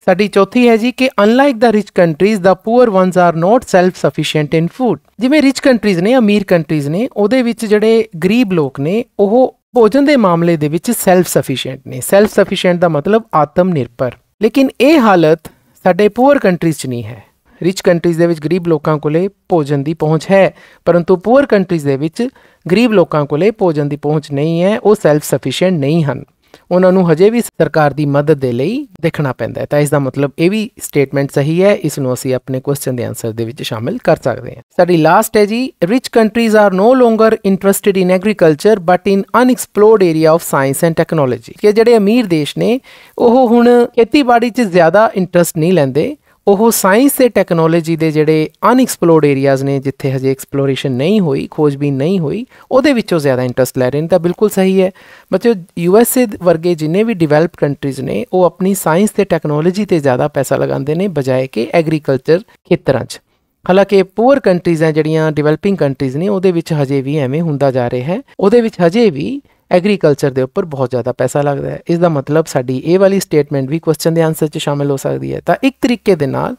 ਸਾਡੀ ਚੌਥੀ ਹੈ ਜੀ ਕਿ unlike the rich countries the poor ones are not self sufficient in food ਜਿਵੇਂ ਰਿਚ ਕੰਟਰੀਜ਼ ਨੇ ਅਮੀਰ ਕੰਟਰੀਜ਼ ਨੇ ਉਹਦੇ ਵਿੱਚ ਜਿਹੜੇ ਗਰੀਬ ਲੋਕ ਨੇ ਉਹ भोजन के मामले के सैल्फ सफिशेंट ने सैल्फ सफिशेंट का मतलब आत्म निर्भर लेकिन यह हालत साढ़े पुअर कंट्रीज नहीं है रिच कंट्रीज के गरीब लोगों को भोजन की पहुँच है परंतु पुअर कंट्रीज़ के गरीब लोगों को भोजन की पहुँच नहीं है वह सैल्फ सफिशेंट नहीं हैं ਉਹਨਾਂ ਨੂੰ ਹਜੇ ਵੀ ਸਰਕਾਰ ਦੀ ਮਦਦ ਦੇ ਲਈ ਦੇਖਣਾ ਪੈਂਦਾ ਹੈ ਤਾਂ ਇਸ ਦਾ ਮਤਲਬ ਇਹ ਵੀ ਸਟੇਟਮੈਂਟ ਸਹੀ ਹੈ ਇਸ ਨੂੰ ਅਸੀਂ ਆਪਣੇ ਕੁਐਸਚਨ ਦੇ ਆਨਸਰ ਦੇ ਵਿੱਚ ਸ਼ਾਮਿਲ ਕਰ ਸਕਦੇ ਹਾਂ ਸਾਡੀ ਲਾਸਟ ਹੈ ਜੀ rich countries are no longer interested in agriculture but in unexplored area of science and technology ਕਿ ਜਿਹੜੇ ਅਮੀਰ ਦੇਸ਼ ਨੇ ਉਹ ਹੁਣ ਖੇਤੀਬਾੜੀ 'ਚ ਜ਼ਿਆਦਾ ਇੰਟਰਸਟ ਨਹੀਂ ਲੈਂਦੇ ਉਹ ਸਾਇੰਸ ਤੇ ਟੈਕਨੋਲੋਜੀ ਦੇ ਜਿਹੜੇ ਅਨਐਕਸਪਲੋਰਡ ਏਰੀਆਜ਼ ਨੇ ਜਿੱਥੇ ਹਜੇ ਐਕਸਪਲੋਰੇਸ਼ਨ ਨਹੀਂ ਹੋਈ ਖੋਜ ਵੀ ਨਹੀਂ ਹੋਈ ਉਹਦੇ ਵਿੱਚੋਂ ਜ਼ਿਆਦਾ ਇੰਟਰਸਟ ਲੈ ਰਹੇ ਨੇ ਤਾਂ ਬਿਲਕੁਲ ਸਹੀ ਹੈ ਬੱਚੋ ਯੂ ਐਸ ਏ ਵਰਗੇ ਜਿੰਨੇ ਵੀ ਡਿਵੈਲਪ ਕੰਟਰੀਜ਼ ਨੇ ਉਹ ਆਪਣੀ ਸਾਇੰਸ ਤੇ ਟੈਕਨੋਲੋਜੀ ਤੇ ਜ਼ਿਆਦਾ ਪੈਸਾ ਲਗਾਉਂਦੇ ਨੇ ਬਜਾਏ ਕਿ ਐਗਰੀਕਲਚਰ ਖੇਤਰਾਂ 'ਚ ਹਾਲਾਂਕਿ ਪੂਅਰ ਕੰਟਰੀਜ਼ ਆ ਜਿਹੜੀਆਂ ਡਿਵੈਲਪਿੰਗ ਕੰਟਰੀਜ਼ ਨੇ ਉਹਦੇ ਵਿੱਚ ਹਜੇ ਵੀ ਐਵੇਂ ਹੁੰਦਾ ਜਾ ਰਿਹਾ ਹੈ ਉਹਦੇ ਵਿੱਚ ਹਜੇ ਵੀ ਐਗਰੀਕਲਚਰ ਦੇ ਉੱਪਰ ਬਹੁਤ ਜ਼ਿਆਦਾ ਪੈਸਾ ਲੱਗਦਾ ਹੈ ਇਸ ਦਾ ਮਤਲਬ ਸਾਡੀ ਇਹ ਵਾਲੀ ਸਟੇਟਮੈਂਟ ਵੀ ਕੁਐਸਚਨ ਦੇ ਆਨਸਰ 'ਚ ਸ਼ਾਮਿਲ ਹੋ ਸਕਦੀ ਹੈ ਤਾਂ ਇੱਕ ਤਰੀਕੇ ਦੇ ਨਾਲ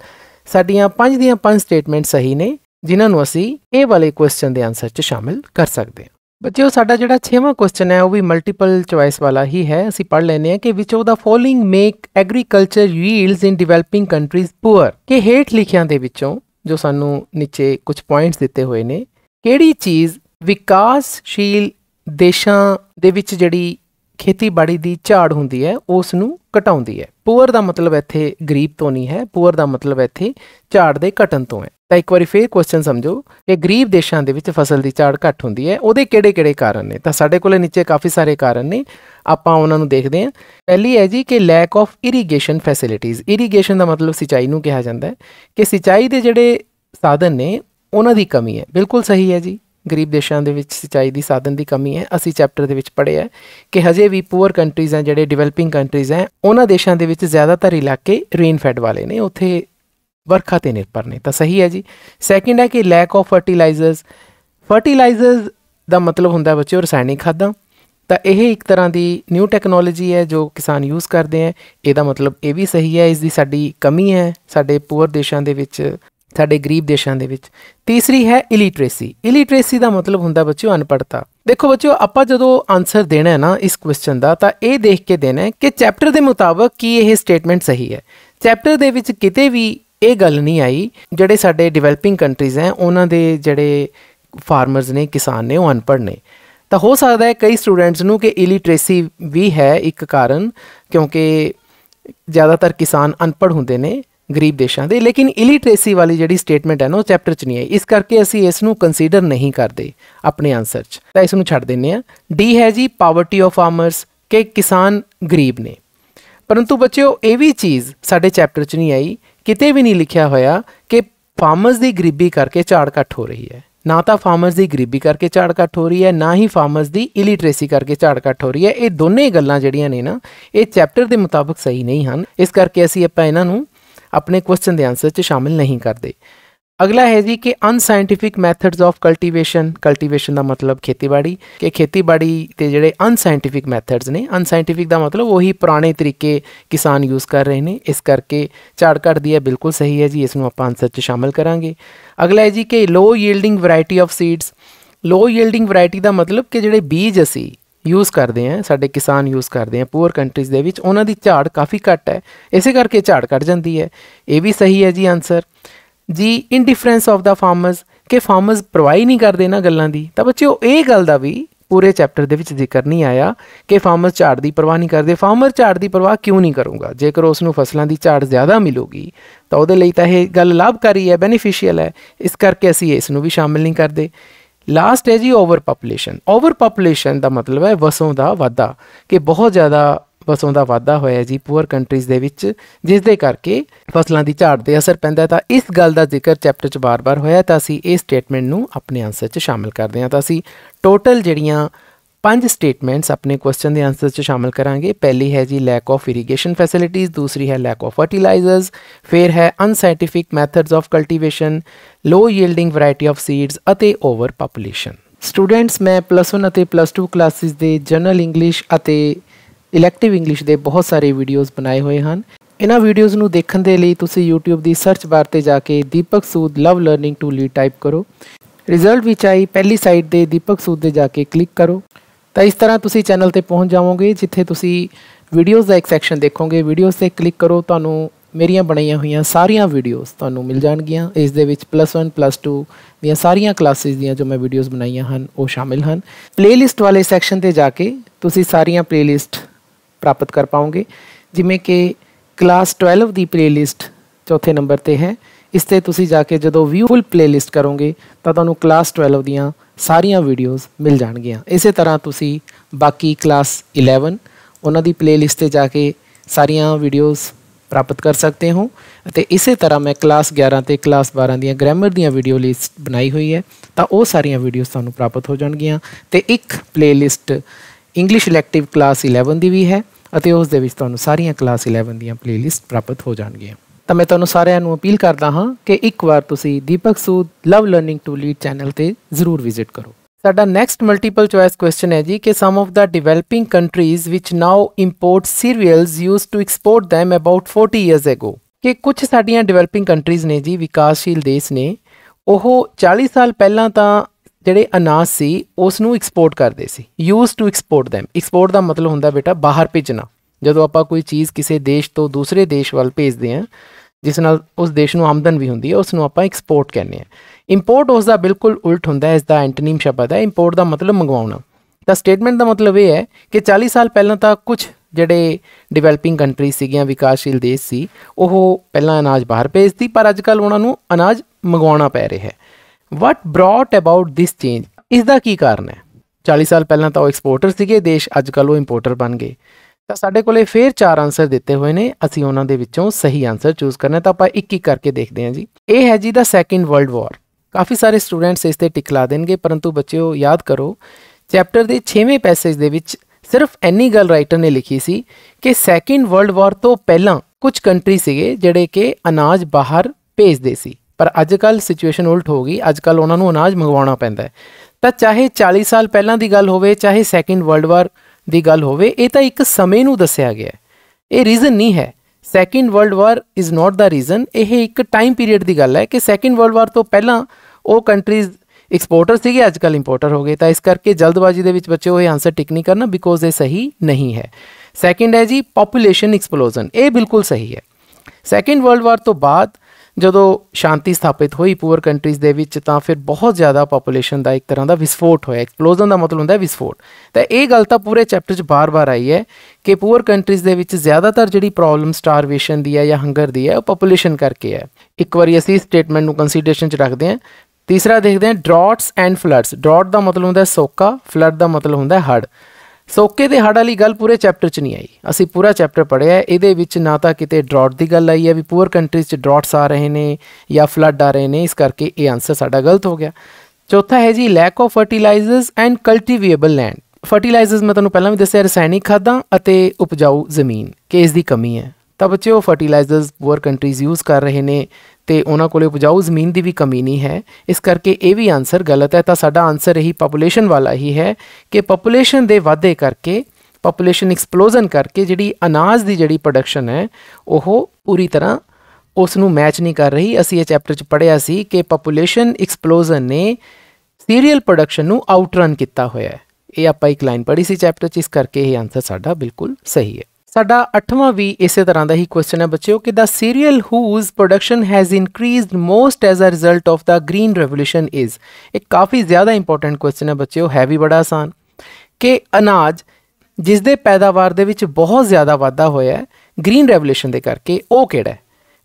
ਸਾਡੀਆਂ ਪੰਜ ਦੀਆਂ ਪੰਜ ਸਟੇਟਮੈਂਟ ਸਹੀ ਨੇ ਜਿਨ੍ਹਾਂ ਨੂੰ ਅਸੀਂ ਇਹ ਵਾਲੇ ਕੁਐਸਚਨ ਦੇ ਆਨਸਰ 'ਚ ਸ਼ਾਮਿਲ ਕਰ ਸਕਦੇ ਹਾਂ ਬੱਚਿਓ ਸਾਡਾ ਜਿਹੜਾ 6ਵਾਂ ਕੁਐਸਚਨ ਹੈ ਉਹ ਵੀ ਮਲਟੀਪਲ ਚੁਆਇਸ ਵਾਲਾ ਹੀ ਹੈ ਅਸੀਂ ਪੜ੍ਹ ਲੈਨੇ ਆ ਕਿ which of the following make agriculture yields in developing countries poor ਕਿ ਹੇਠ ਲਿਖਿਆਂ ਦੇ ਵਿੱਚੋਂ ਜੋ ਸਾਨੂੰ ਨੀਚੇ ਕੁਝ ਪੁਆਇੰਟਸ ਦਿੱਤੇ ਹੋਏ ਨੇ ਕਿਹੜੀ ਚੀਜ਼ ਵਿਕਾਸਸ਼ੀਲ ਦੇਸ਼ਾਂ ਦੇ ਵਿੱਚ ਜਿਹੜੀ ਖੇਤੀਬਾੜੀ ਦੀ ਝਾੜ ਹੁੰਦੀ ਹੈ ਉਸ ਨੂੰ ਘਟਾਉਂਦੀ ਹੈ ਪੂਅਰ ਦਾ ਮਤਲਬ ਇੱਥੇ ਗਰੀਬ ਤੋਂ ਨਹੀਂ ਹੈ ਪੂਅਰ ਦਾ ਮਤਲਬ ਇੱਥੇ ਝਾੜ ਦੇ ਘਟਣ ਤੋਂ ਹੈ ਤਾਂ ਇੱਕ ਵਾਰੀ ਫੇਰ ਕੁਐਸਚਨ ਸਮਝੋ ਕਿ ਗਰੀਬ ਦੇਸ਼ਾਂ ਦੇ ਵਿੱਚ ਫਸਲ ਦੀ ਝਾੜ ਘੱਟ ਹੁੰਦੀ ਹੈ ਉਹਦੇ ਕਿਹੜੇ-ਕਿਹੜੇ ਕਾਰਨ ਨੇ ਤਾਂ ਸਾਡੇ ਕੋਲੇ ਨੀਚੇ ਕਾਫੀ ਸਾਰੇ ਕਾਰਨ ਨੇ ਆਪਾਂ ਉਹਨਾਂ ਨੂੰ ਦੇਖਦੇ ਹਾਂ ਪਹਿਲੀ ਹੈ ਜੀ ਕਿ ਲੈਕ ਆਫ ਇਰੀਗੇਸ਼ਨ ਫੈਸਿਲਿਟੀਆਂ ਇਰੀਗੇਸ਼ਨ ਦਾ ਮਤਲਬ ਸਿੰਚਾਈ ਨੂੰ ਕਿਹਾ ਜਾਂਦਾ ਹੈ ਕਿ ਸਿੰਚਾਈ ਦੇ ਜਿਹੜੇ ਸਾਧਨ ਨੇ ਉਹਨਾਂ ਦੀ ਕਮੀ ਹੈ ਬਿਲਕੁਲ ਸਹੀ ਹੈ ਜੀ ਗਰੀਬ ਦੇਸ਼ਾਂ ਦੇ ਵਿੱਚ ਸਿੰਚਾਈ ਦੀ ਸਾਧਨ ਦੀ ਕਮੀ ਹੈ ਅਸੀਂ ਚੈਪਟਰ ਦੇ ਵਿੱਚ ਪੜ੍ਹਿਆ ਹੈ ਕਿ ਹਜੇ ਵੀ ਪੂਅਰ ਕੰਟਰੀਜ਼ ਹੈ ਜਿਹੜੇ ਡਿਵੈਲਪਿੰਗ ਕੰਟਰੀਜ਼ ਹੈ ਉਹਨਾਂ ਦੇਸ਼ਾਂ ਦੇ ਵਿੱਚ ਜ਼ਿਆਦਾਤਰ ਇਲਾਕੇ ਰੇਨ ਫੈਡ ਵਾਲੇ ਨੇ ਉੱਥੇ ਵਰਖਾ ਤੇ ਨਿਰਭਰ ਨੇ ਤਾਂ ਸਹੀ ਹੈ ਜੀ ਸੈਕਿੰਡ ਹੈ ਕਿ ਲੈਕ ਆਫ ਫਰਟੀਲਾਈਜ਼ਰਸ ਫਰਟੀਲਾਈਜ਼ਰਸ ਦਾ ਮਤਲਬ ਹੁੰਦਾ ਬੱਚਿਓ ਰਸਾਇਣਿਕ ਖਾਦਾਂ ਤਾਂ ਇਹ ਇੱਕ ਤਰ੍ਹਾਂ ਦੀ ਨਿਊ ਟੈਕਨੋਲੋਜੀ ਹੈ ਜੋ ਕਿਸਾਨ ਯੂਜ਼ ਕਰਦੇ ਆ ਇਹਦਾ ਮਤਲਬ ਇਹ ਵੀ ਸਹੀ ਹੈ ਇਸ ਦੀ ਸਾਡੀ ਕਮੀ ਹੈ ਸਾਡੇ ਪੂਅਰ ਦੇਸ਼ਾਂ ਦੇ ਵਿੱਚ ਸਾਡੇ ਗਰੀਬ ਦੇਸ਼ਾਂ ਦੇ ਵਿੱਚ ਤੀਸਰੀ ਹੈ ਇਲਿਟਰੇਸੀ ਇਲਿਟਰੇਸੀ ਦਾ ਮਤਲਬ ਹੁੰਦਾ ਬੱਚਿਓ ਅਨਪੜਤਾ ਦੇਖੋ ਬੱਚਿਓ ਆਪਾਂ ਜਦੋਂ ਆਨਸਰ ਦੇਣਾ ਹੈ ਨਾ ਇਸ ਕੁਐਸਚਨ ਦਾ ਤਾਂ ਇਹ ਦੇਖ ਕੇ ਦੇਣਾ ਹੈ ਕਿ ਚੈਪਟਰ ਦੇ ਮੁਤਾਬਕ ਕੀ ਇਹ ਸਟੇਟਮੈਂਟ ਸਹੀ ਹੈ ਚੈਪਟਰ ਦੇ ਵਿੱਚ ਕਿਤੇ ਵੀ ਇਹ ਗੱਲ ਨਹੀਂ ਆਈ ਜਿਹੜੇ ਸਾਡੇ ਡਿਵੈਲਪਿੰਗ ਕੰਟਰੀਜ਼ ਹੈ ਉਹਨਾਂ ਦੇ ਜਿਹੜੇ ਫਾਰਮਰਸ ਨੇ ਕਿਸਾਨ ਨੇ ਉਹ ਅਨਪੜ੍ਹ ਨੇ ਤਾਂ ਹੋ ਸਕਦਾ ਹੈ ਕਈ ਸਟੂਡੈਂਟਸ ਨੂੰ ਕਿ ਇਲਿਟਰੇਸੀ ਵੀ ਹੈ ਇੱਕ ਕਾਰਨ ਕਿਉਂਕਿ ਜ਼ਿਆਦਾਤਰ ਕਿਸਾਨ ਅਨਪੜ੍ਹ ਹੁੰਦੇ ਨੇ ਗਰੀਬ ਦੇਸ਼ਾਂ ਦੇ ਲੇਕਿਨ ਇਲਿਟਰੇਸੀ ਵਾਲੀ ਜਿਹੜੀ ਸਟੇਟਮੈਂਟ ਹੈ ਨਾ ਉਹ ਚੈਪਟਰ 'ਚ ਨਹੀਂ ਹੈ ਇਸ ਕਰਕੇ ਅਸੀਂ ਇਸ ਨੂੰ ਕੰਸੀਡਰ ਨਹੀਂ ਕਰਦੇ ਆਪਣੇ ਆਨਸਰ 'ਚ ਤਾਂ ਇਸ ਨੂੰ ਛੱਡ ਦਿੰਨੇ ਆ ਡੀ ਹੈ ਜੀ ਪਾਵਰਟੀ ਆਫ ਫਾਰਮਰਸ ਕਿ ਕਿਸਾਨ ਗਰੀਬ ਨੇ ਪਰੰਤੂ ਬੱਚਿਓ ਇਹ ਵੀ ਚੀਜ਼ ਸਾਡੇ ਚੈਪਟਰ 'ਚ ਨਹੀਂ ਆਈ ਕਿਤੇ ਵੀ ਨਹੀਂ ਲਿਖਿਆ ਹੋਇਆ ਕਿ ਫਾਰਮਰਸ ਦੀ ਗਰੀਬੀ ਕਰਕੇ ਝਾੜ ਘਟ ਹੋ ਰਹੀ ਹੈ ਨਾ ਤਾਂ ਫਾਰਮਰਸ ਦੀ ਗਰੀਬੀ ਕਰਕੇ ਝਾੜ ਘਟ ਹੋ ਰਹੀ ਹੈ ਨਾ ਹੀ ਫਾਰਮਰਸ ਦੀ ਇਲਿਟਰੇਸੀ ਕਰਕੇ ਝਾੜ ਘਟ ਹੋ ਰਹੀ ਹੈ ਇਹ ਦੋਨੇ ਗੱਲਾਂ ਜਿਹੜੀਆਂ ਨੇ ਨਾ ਇਹ ਚੈਪਟਰ ਦੇ ਮੁਤਾਬਕ ਸਹੀ ਨਹੀਂ ਹਨ ਇਸ ਕਰਕੇ ਅਸੀਂ ਆਪਾਂ ਇਹਨਾਂ ਨੂੰ अपने क्वेश्चन आंसर से शामिल नहीं करते अगला है जी कि unscientific methods of cultivation cultivation का मतलब खेतीबाड़ी के खेतीबाड़ी के जोड़े अनसाइंटिफिक मैथड्स ने अनसाइंटिफिक का मतलब उ पुराने तरीके किसान यूज़ कर रहे हैं इस करके झाड़ घट दी है बिल्कुल सही है जी इस आंसर से शामिल करा अगला है जी कि low yielding variety of seeds low yielding variety का मतलब कि जोड़े बीज असी ਯੂਜ਼ ਕਰਦੇ ਆ ਸਾਡੇ ਕਿਸਾਨ ਯੂਜ਼ ਕਰਦੇ ਆ ਪੂਅਰ ਕੰਟਰੀਜ਼ ਦੇ ਵਿੱਚ ਉਹਨਾਂ ਦੀ ਝਾੜ ਕਾਫੀ ਘੱਟ ਹੈ ਇਸੇ ਕਰਕੇ ਝਾੜ ਘਟ ਜਾਂਦੀ ਹੈ ਇਹ ਵੀ ਸਹੀ ਹੈ ਜੀ ਆਨਸਰ ਜੀ ਇਨਡਿਫਰੈਂਸ ਆਫ ਦਾ ਫਾਰਮਰਸ ਕਿ ਫਾਰਮਰਸ ਪ੍ਰਵਾਈ ਨਹੀਂ ਕਰਦੇ ਨਾ ਗੱਲਾਂ ਦੀ ਤਾਂ ਬੱਚਿਓ ਇਹ ਗੱਲ ਦਾ ਵੀ ਪੂਰੇ ਚੈਪਟਰ ਦੇ ਵਿੱਚ ਜ਼ਿਕਰ ਨਹੀਂ ਆਇਆ ਕਿ ਫਾਰਮਰ ਝਾੜ ਦੀ ਪਰਵਾਹ ਨਹੀਂ ਕਰਦੇ ਫਾਰਮਰ ਝਾੜ ਦੀ ਪਰਵਾਹ ਕਿਉਂ ਨਹੀਂ ਕਰੂਗਾ ਜੇਕਰ ਉਸ ਨੂੰ ਫਸਲਾਂ ਦੀ ਝਾੜ ਜ਼ਿਆਦਾ ਮਿਲੂਗੀ ਤਾਂ ਉਹਦੇ ਲਈ ਤਾਂ ਇਹ ਗੱਲ ਲਾਭਕਾਰੀ ਹੈ ਬੈਨੀਫੀਸ਼ੀਅਲ ਹੈ ਇਸ ਕਰਕੇ ਅਸੀਂ ਇਸ ਨੂੰ ਵੀ ਸ਼ਾਮਿਲ ਨਹੀਂ ਕਰਦੇ ਲਾਸਟ ਹੈ ਜੀ ਓਵਰ ਪੋਪੂਲੇਸ਼ਨ ਓਵਰ ਪੋਪੂਲੇਸ਼ਨ ਦਾ ਮਤਲਬ ਹੈ ਵਸੋਂ ਦਾ ਵਾਧਾ ਕਿ ਬਹੁਤ ਜ਼ਿਆਦਾ ਵਸੋਂ ਦਾ ਵਾਧਾ ਹੋਇਆ ਜੀ ਪੂਅਰ ਕੰਟਰੀਜ਼ ਦੇ ਵਿੱਚ ਜਿਸ ਦੇ ਕਰਕੇ ਫਸਲਾਂ ਦੀ ਝਾੜ ਤੇ ਅਸਰ ਪੈਂਦਾ ਤਾਂ ਇਸ ਗੱਲ ਦਾ ਜ਼ਿਕਰ ਚੈਪਟਰ 'ਚ ਬਾਰ-ਬਾਰ ਹੋਇਆ ਤਾਂ ਅਸੀਂ ਇਹ ਸਟੇਟਮੈਂਟ ਨੂੰ ਆਪਣੇ ਆਨਸਰ 'ਚ ਸ਼ਾਮਿਲ ਕਰਦੇ ਹਾਂ ਤਾਂ ਅਸੀਂ ਟੋਟਲ ਜਿਹੜੀਆਂ पांच स्टेटमेंट्स अपने क्वेश्चन के आंसर से शामिल करा पहली है जी लैक ऑफ इरीगेशन फैसिलिटीज दूसरी है लैक ऑफ फर्टिलाइजर्स फिर है unscientific methods of cultivation low yielding variety of seeds overpopulation students मैं plus one plus two classes के जनरल इंग्लिश इलैक्टिव इंग्लिश के बहुत सारे वीडियोज़ बनाए हुए हैं इन्ह वीडियोज़ में देखने के लिए तुम यूट्यूब की सर्च बार से जाके Deepak Sood love learning to lead type करो रिजल्ट आई पहली साइट के दीपक सूद से जाके क्लिक करो ਤਾਂ ਇਸ ਤਰ੍ਹਾਂ ਤੁਸੀਂ ਚੈਨਲ ਤੇ ਪਹੁੰਚ ਜਾਵੋਗੇ ਜਿੱਥੇ ਤੁਸੀਂ ਵੀਡੀਓਜ਼ ਦਾ ਇੱਕ ਸੈਕਸ਼ਨ ਦੇਖੋਗੇ ਵੀਡੀਓਜ਼ ਤੇ ਕਲਿੱਕ ਕਰੋ ਤੁਹਾਨੂੰ ਮੇਰੀਆਂ ਬਣਾਈਆਂ ਹੋਈਆਂ ਸਾਰੀਆਂ ਵੀਡੀਓਜ਼ ਤੁਹਾਨੂੰ ਮਿਲ ਜਾਣਗੀਆਂ ਇਸ ਦੇ ਵਿੱਚ +1 +2 ਦੀਆਂ ਸਾਰੀਆਂ ਕਲਾਸਿਸ ਦੀਆਂ ਜੋ ਮੈਂ ਵੀਡੀਓਜ਼ ਬਣਾਈਆਂ ਹਨ ਉਹ ਸ਼ਾਮਿਲ ਹਨ ਪਲੇਲਿਸਟ ਵਾਲੇ ਸੈਕਸ਼ਨ ਤੇ ਜਾ ਕੇ ਤੁਸੀਂ ਸਾਰੀਆਂ ਪਲੇਲਿਸਟ ਪ੍ਰਾਪਤ ਕਰ ਪਾਓਗੇ ਜਿਵੇਂ ਕਿ ਕਲਾਸ 12 ਦੀ ਪਲੇਲਿਸਟ ਚੌਥੇ ਨੰਬਰ ਤੇ ਹੈ ਇਸ ਤੇ ਤੁਸੀਂ ਜਾ ਕੇ ਜਦੋਂ ਵਿਊ ਫੁੱਲ ਪਲੇਲਿਸਟ ਕਰੋਗੇ ਤਾਂ ਤੁਹਾਨੂੰ ਕਲਾਸ 12 ਦੀਆਂ ਸਾਰੀਆਂ ਵੀਡੀਓਜ਼ ਮਿਲ ਜਾਣਗੀਆਂ ਇਸੇ ਤਰ੍ਹਾਂ ਤੁਸੀਂ ਬਾਕੀ ਕਲਾਸ 11 ਉਹਨਾਂ ਦੀ ਪਲੇਲਿਸਟ ਤੇ ਜਾ ਕੇ ਸਾਰੀਆਂ ਵੀਡੀਓਜ਼ ਪ੍ਰਾਪਤ ਕਰ ਸਕਦੇ ਹੋ ਅਤੇ ਇਸੇ ਤਰ੍ਹਾਂ ਮੈਂ ਕਲਾਸ 11 ਤੇ ਕਲਾਸ 12 ਦੀਆਂ ਗ੍ਰਾਮਰ ਦੀਆਂ ਵੀਡੀਓ ਲਿਸਟ ਬਣਾਈ ਹੋਈ ਹੈ ਤਾਂ ਉਹ ਸਾਰੀਆਂ ਵੀਡੀਓਜ਼ ਤੁਹਾਨੂੰ ਪ੍ਰਾਪਤ ਹੋ ਜਾਣਗੀਆਂ ਤੇ ਇੱਕ ਪਲੇਲਿਸਟ ਇੰਗਲਿਸ਼ ਇਲੈਕਟਿਵ ਕਲਾਸ 11 ਦੀ ਵੀ ਹੈ ਅਤੇ ਉਸ ਦੇ ਵਿੱਚ ਤੁਹਾਨੂੰ ਸਾਰੀਆਂ ਕਲਾਸ 11 ਦੀਆਂ ਪਲੇਲਿਸਟ ਪ੍ਰਾਪਤ ਹੋ ਜਾਣਗੀਆਂ ਤਾਂ ਮੈਂ ਤੁਹਾਨੂੰ ਸਾਰਿਆਂ ਨੂੰ ਅਪੀਲ ਕਰਦਾ ਹਾਂ ਕਿ ਇੱਕ ਵਾਰ ਤੁਸੀਂ Deepak Sood love learning to lead channel ਤੇ ਜ਼ਰੂਰ ਵਿਜ਼ਿਟ ਕਰੋ ਸਾਡਾ ਨੈਕਸਟ ਮਲਟੀਪਲ ਚੁਆਇਸ ਕੁਐਸਚਨ ਹੈ ਜੀ ਕਿ some of the developing countries which now import cereals used to export them about 40 years ago ਕਿ ਕੁਝ ਸਾਡੀਆਂ ਡਿਵੈਲਪਿੰਗ ਕੰਟਰੀਜ਼ ਨੇ ਜੀ ਵਿਕਾਸਸ਼ੀਲ ਦੇਸ਼ ਨੇ ਉਹ 40 ਸਾਲ ਪਹਿਲਾਂ ਤਾਂ ਜਿਹੜੇ ਅਨਾਜ ਸੀ ਉਸ ਨੂੰ ਐਕਸਪੋਰਟ ਕਰਦੇ ਸੀ used to export them export ਦਾ ਮਤਲਬ ਹੁੰਦਾ ਬੇਟਾ ਬਾਹਰ ਭੇਜਣਾ ਜਦੋਂ ਆਪਾਂ ਕੋਈ ਚੀਜ਼ ਕਿਸੇ ਦੇਸ਼ ਤੋਂ ਦੂਸਰੇ ਦੇਸ਼ ਵੱਲ ਭੇਜਦੇ ਆਂ ਜਿਸ ਨਾਲ ਉਸ ਦੇਸ਼ ਨੂੰ ਆਮਦਨ ਵੀ ਹੁੰਦੀ ਹੈ ਉਸ ਨੂੰ ਆਪਾਂ ਐਕਸਪੋਰਟ ਕਹਿੰਦੇ ਆਂ ਇੰਪੋਰਟ ਉਸ ਦਾ ਬਿਲਕੁਲ ਉਲਟ ਹੁੰਦਾ ਹੈ ਇਸ ਦਾ ਐਂਟੋਨੀਮ ਸ਼ਬਦ ਹੈ ਇੰਪੋਰਟ ਦਾ ਮਤਲਬ ਮੰਗਵਾਉਣਾ ਤਾਂ ਸਟੇਟਮੈਂਟ ਦਾ ਮਤਲਬ ਇਹ ਹੈ ਕਿ 40 ਸਾਲ ਪਹਿਲਾਂ ਤਾਂ ਕੁਝ ਜਿਹੜੇ ਡਿਵੈਲਪਿੰਗ ਕੰਟਰੀ ਸੀਗੀਆਂ ਵਿਕਾਸਸ਼ੀਲ ਦੇਸ਼ ਸੀ ਉਹ ਪਹਿਲਾਂ ਅਨਾਜ ਬਾਹਰ ਭੇਜਦੀ ਪਰ ਅੱਜ ਕੱਲ ਉਹਨਾਂ ਨੂੰ ਅਨਾਜ ਮੰਗਵਾਉਣਾ ਪੈ ਰਿਹਾ ਹੈ what brought about this change ਇਸ ਦਾ ਕੀ ਕਾਰਨ ਹੈ 40 ਸਾਲ ਪਹਿਲਾਂ ਤਾਂ ਉਹ ਐਕਸਪੋਰਟਰ ਸੀਗੇ ਦੇਸ਼ ਅੱਜ ਕੱਲ ਉਹ ਇੰਪੋਰਟਰ ਬਣ ਗਏ ਤਾਂ ਸਾਡੇ ਕੋਲੇ ਫੇਰ ਚਾਰ ਆਨਸਰ ਦਿੱਤੇ ਹੋਏ ਨੇ ਅਸੀਂ ਉਹਨਾਂ ਦੇ ਵਿੱਚੋਂ ਸਹੀ ਆਨਸਰ ਚੂਜ਼ ਕਰਨਾ ਤਾਂ ਆਪਾਂ ਇੱਕ ਇੱਕ ਕਰਕੇ ਦੇਖਦੇ ਹਾਂ ਜੀ ਇਹ ਹੈ ਜੀ ਦਾ ਸੈਕਿੰਡ ਵਰਲਡ ਵਾਰ ਕਾਫੀ ਸਾਰੇ ਸਟੂਡੈਂਟਸ ਇਸ ਤੇ ਟਿਕ ਲਾ ਦੇਣਗੇ ਪਰੰਤੂ ਬੱਚਿਓ ਯਾਦ ਕਰੋ ਚੈਪਟਰ ਦੇ 6ਵੇਂ ਪੈਸੇਜ ਦੇ ਵਿੱਚ ਸਿਰਫ ਐਨੀ ਗੱਲ ਰਾਈਟਰ ਨੇ ਲਿਖੀ ਸੀ ਕਿ ਸੈਕਿੰਡ ਵਰਲਡ ਵਾਰ ਤੋਂ ਪਹਿਲਾਂ ਕੁਝ ਕੰਟਰੀ ਸੀਗੇ ਜਿਹੜੇ ਕਿ ਅਨਾਜ ਬਾਹਰ ਭੇਜਦੇ ਸੀ ਪਰ ਅੱਜ ਕੱਲ ਸਿਚੁਏਸ਼ਨ ਉਲਟ ਹੋ ਗਈ ਅੱਜ ਕੱਲ ਉਹਨਾਂ ਨੂੰ ਅਨਾਜ ਮੰਗਵਾਉਣਾ ਪੈਂਦਾ ਹੈ ਤਾਂ ਚਾਹੇ 40 ਸਾਲ ਪਹਿਲਾਂ ਦੀ ਗੱਲ ਹੋਵੇ ਚਾਹੇ ਸੈਕਿੰਡ ਵਰਲਡ ਵਾਰ ਦੀ ਗੱਲ ਹੋਵੇ ਇਹ ਤਾਂ ਇੱਕ ਸਮੇਂ ਨੂੰ ਦੱਸਿਆ ਗਿਆ ਹੈ ਇਹ ਰੀਜ਼ਨ ਨਹੀਂ ਹੈ second world war is not the reason ਇਹ ਇੱਕ ਟਾਈਮ ਪੀਰੀਅਡ ਦੀ ਗੱਲ ਹੈ ਕਿ ਸੈਕਿੰਡ ਵਰਲਡ ਵਾਰ ਤੋਂ ਪਹਿਲਾਂ ਉਹ ਕੰਟਰੀਜ਼ ਐਕਸਪੋਰਟਰ ਸੀਗੇ ਅੱਜ ਕੱਲ ਇੰਪੋਰਟਰ ਹੋ ਗਏ ਤਾਂ ਇਸ ਕਰਕੇ ਜਲਦਬਾਜ਼ੀ ਦੇ ਵਿੱਚ ਬੱਚੇ ਹੋਏ ਆਨਸਰ ਟਿਕ ਨਹੀਂ ਕਰਨਾ ਬਿਕੋਜ਼ ਇਹ ਸਹੀ ਨਹੀਂ ਹੈ ਸੈਕਿੰਡ ਹੈ ਜੀ ਪੋਪੂਲੇਸ਼ਨ ਐਕਸਪਲੋਜ਼ਨ ਇਹ ਬਿਲਕੁਲ ਸਹੀ ਹੈ ਸੈਕਿੰਡ ਵਰਲਡ ਵਾਰ ਤੋਂ ਬਾਅਦ ਜਦੋਂ ਸ਼ਾਂਤੀ ਸਥਾਪਿਤ ਹੋਈ ਪੂਰ ਕੰਟਰੀਜ਼ ਦੇ ਵਿੱਚ ਤਾਂ ਫਿਰ ਬਹੁਤ ਜ਼ਿਆਦਾ ਪੋਪੂਲੇਸ਼ਨ ਦਾ ਇੱਕ ਤਰ੍ਹਾਂ ਦਾ ਵਿਸਫੋਟ ਹੋਇਆ ਐਕਸਪਲੋਜ਼ਨ ਦਾ ਮਤਲਬ ਹੁੰਦਾ ਹੈ ਵਿਸਫੋਟ ਤਾਂ ਇਹ ਗੱਲ ਤਾਂ ਪੂਰੇ ਚੈਪਟਰ 'ਚ ਬਾਰ-ਬਾਰ ਆਈ ਹੈ ਕਿ ਪੂਰ ਕੰਟਰੀਜ਼ ਦੇ ਵਿੱਚ ਜ਼ਿਆਦਾਤਰ ਜਿਹੜੀ ਪ੍ਰੋਬਲਮ ਸਟਾਰਵੇਸ਼ਨ ਦੀ ਹੈ ਜਾਂ ਹੰਗਰ ਦੀ ਹੈ ਉਹ ਪੋਪੂਲੇਸ਼ਨ ਕਰਕੇ ਹੈ ਇੱਕ ਵਾਰੀ ਅਸੀਂ ਸਟੇਟਮੈਂਟ ਨੂੰ ਕੰਸੀਡਰੇਸ਼ਨ 'ਚ ਰੱਖਦੇ ਹਾਂ ਤੀਸਰਾ ਦੇਖਦੇ ਹਾਂ ਡ੍ਰੌਟਸ ਐਂਡ ਫਲੱਡਸ ਡ੍ਰੌਟ ਦਾ ਮਤਲਬ ਹੁੰਦਾ ਹੈ ਸੋਕਾ ਫਲੱਡ ਦਾ ਮਤਲਬ ਹੁੰਦਾ ਹੈ ਹੜ੍ਹ ਸੋਕੇ ਦੇ ਹੜ ਵਾਲੀ ਗੱਲ ਪੂਰੇ ਚੈਪਟਰ 'ਚ ਨਹੀਂ ਆਈ ਅਸੀਂ ਪੂਰਾ ਚੈਪਟਰ ਪੜਿਆ ਇਹਦੇ ਵਿੱਚ ਨਾ ਤਾਂ ਕਿਤੇ ਡਰਾਟ ਦੀ ਗੱਲ ਆਈ ਹੈ ਵੀ ਪੂਰ ਕੰਟਰੀਜ਼ 'ਚ ਡਰਾਟਸ ਆ ਰਹੇ ਨੇ ਜਾਂ ਫਲੱਡ ਆ ਰਹੇ ਨੇ ਇਸ ਕਰਕੇ ਇਹ ਆਨਸਰ ਸਾਡਾ ਗਲਤ ਹੋ ਗਿਆ ਚੌਥਾ ਹੈ ਜੀ lack of fertilisers and cultivable land fertilisers ਮੈਂ ਤੁਹਾਨੂੰ ਪਹਿਲਾਂ ਵੀ ਦੱਸਿਆ ਰਸਾਇਣਿਕ ਖਾਦਾਂ ਅਤੇ ਉਪਜਾਊ ਜ਼ਮੀਨ ਕਿ ਇਸ ਦੀ ਕਮੀ ਹੈ ਤਾਂ ਬੱਚਿਓ ਫਰਟੀਲਾਈਜ਼ਰਸ ਪੂਰ ਕੰਟਰੀਜ਼ ਯੂਜ਼ ਕਰ ਰਹੇ ਨੇ ਤੇ ਉਹਨਾਂ ਕੋਲੇ ਉਪਜਾਊ ਜ਼ਮੀਨ ਦੀ ਵੀ ਕਮੀ ਨਹੀਂ ਹੈ ਇਸ ਕਰਕੇ ਇਹ ਵੀ ਆਨਸਰ ਗਲਤ ਹੈ ਤਾਂ ਸਾਡਾ ਆਨਸਰ ਇਹੀ ਪੋਪੂਲੇਸ਼ਨ ਵਾਲਾ ਹੀ ਹੈ ਕਿ ਪੋਪੂਲੇਸ਼ਨ ਦੇ ਵਾਧੇ ਕਰਕੇ ਪੋਪੂਲੇਸ਼ਨ ਐਕਸਪਲੋਜ਼ਨ ਕਰਕੇ ਜਿਹੜੀ ਅਨਾਜ ਦੀ ਜਿਹੜੀ ਪ੍ਰੋਡਕਸ਼ਨ ਹੈ ਉਹ ਪੂਰੀ ਤਰ੍ਹਾਂ ਉਸ ਨੂੰ ਮੈਚ ਨਹੀਂ ਕਰ ਰਹੀ ਅਸੀਂ ਇਹ ਚੈਪਟਰ 'ਚ ਪੜ੍ਹਿਆ ਸੀ ਕਿ ਪੋਪੂਲੇਸ਼ਨ ਐਕਸਪਲੋਜ਼ਨ ਨੇ ਸੀਰੀਅਲ ਪ੍ਰੋਡਕਸ਼ਨ ਨੂੰ ਆਊਟਰਨ ਕੀਤਾ ਹੋਇਆ ਹੈ ਇਹ ਆਪਾਂ ਇੱਕ ਲਾਈਨ ਪੜ੍ਹੀ ਸੀ ਚੈਪਟਰ 'ਚ ਇਸ ਕਰਕੇ ਇਹ ਆਨਸਰ ਸਾਡਾ ਬਿਲਕੁਲ ਸਹੀ ਹੈ ਸਾਡਾ 8ਵਾਂ ਵੀ ਇਸੇ ਤਰ੍ਹਾਂ ਦਾ ਹੀ ਕੁਐਸਚਨ ਹੈ ਬੱਚਿਓ ਕਿ the cereal whose production has increased most as a result of the green revolution is ਇੱਕ ਕਾਫੀ ਜ਼ਿਆਦਾ ਇੰਪੋਰਟੈਂਟ ਕੁਐਸਚਨ ਹੈ ਬੱਚਿਓ ਹੈ ਵੀ ਬੜਾ ਆਸਾਨ ਕਿ ਅਨਾਜ ਜਿਸ ਦੇ ਪੈਦਾਵਾਰ ਦੇ ਵਿੱਚ ਬਹੁਤ ਜ਼ਿਆਦਾ ਵਾਧਾ ਹੋਇਆ ਹੈ ਗ੍ਰੀਨ ਰੈਵੋਲੂਸ਼ਨ ਦੇ ਕਰਕੇ ਉਹ ਕਿਹੜਾ ਹੈ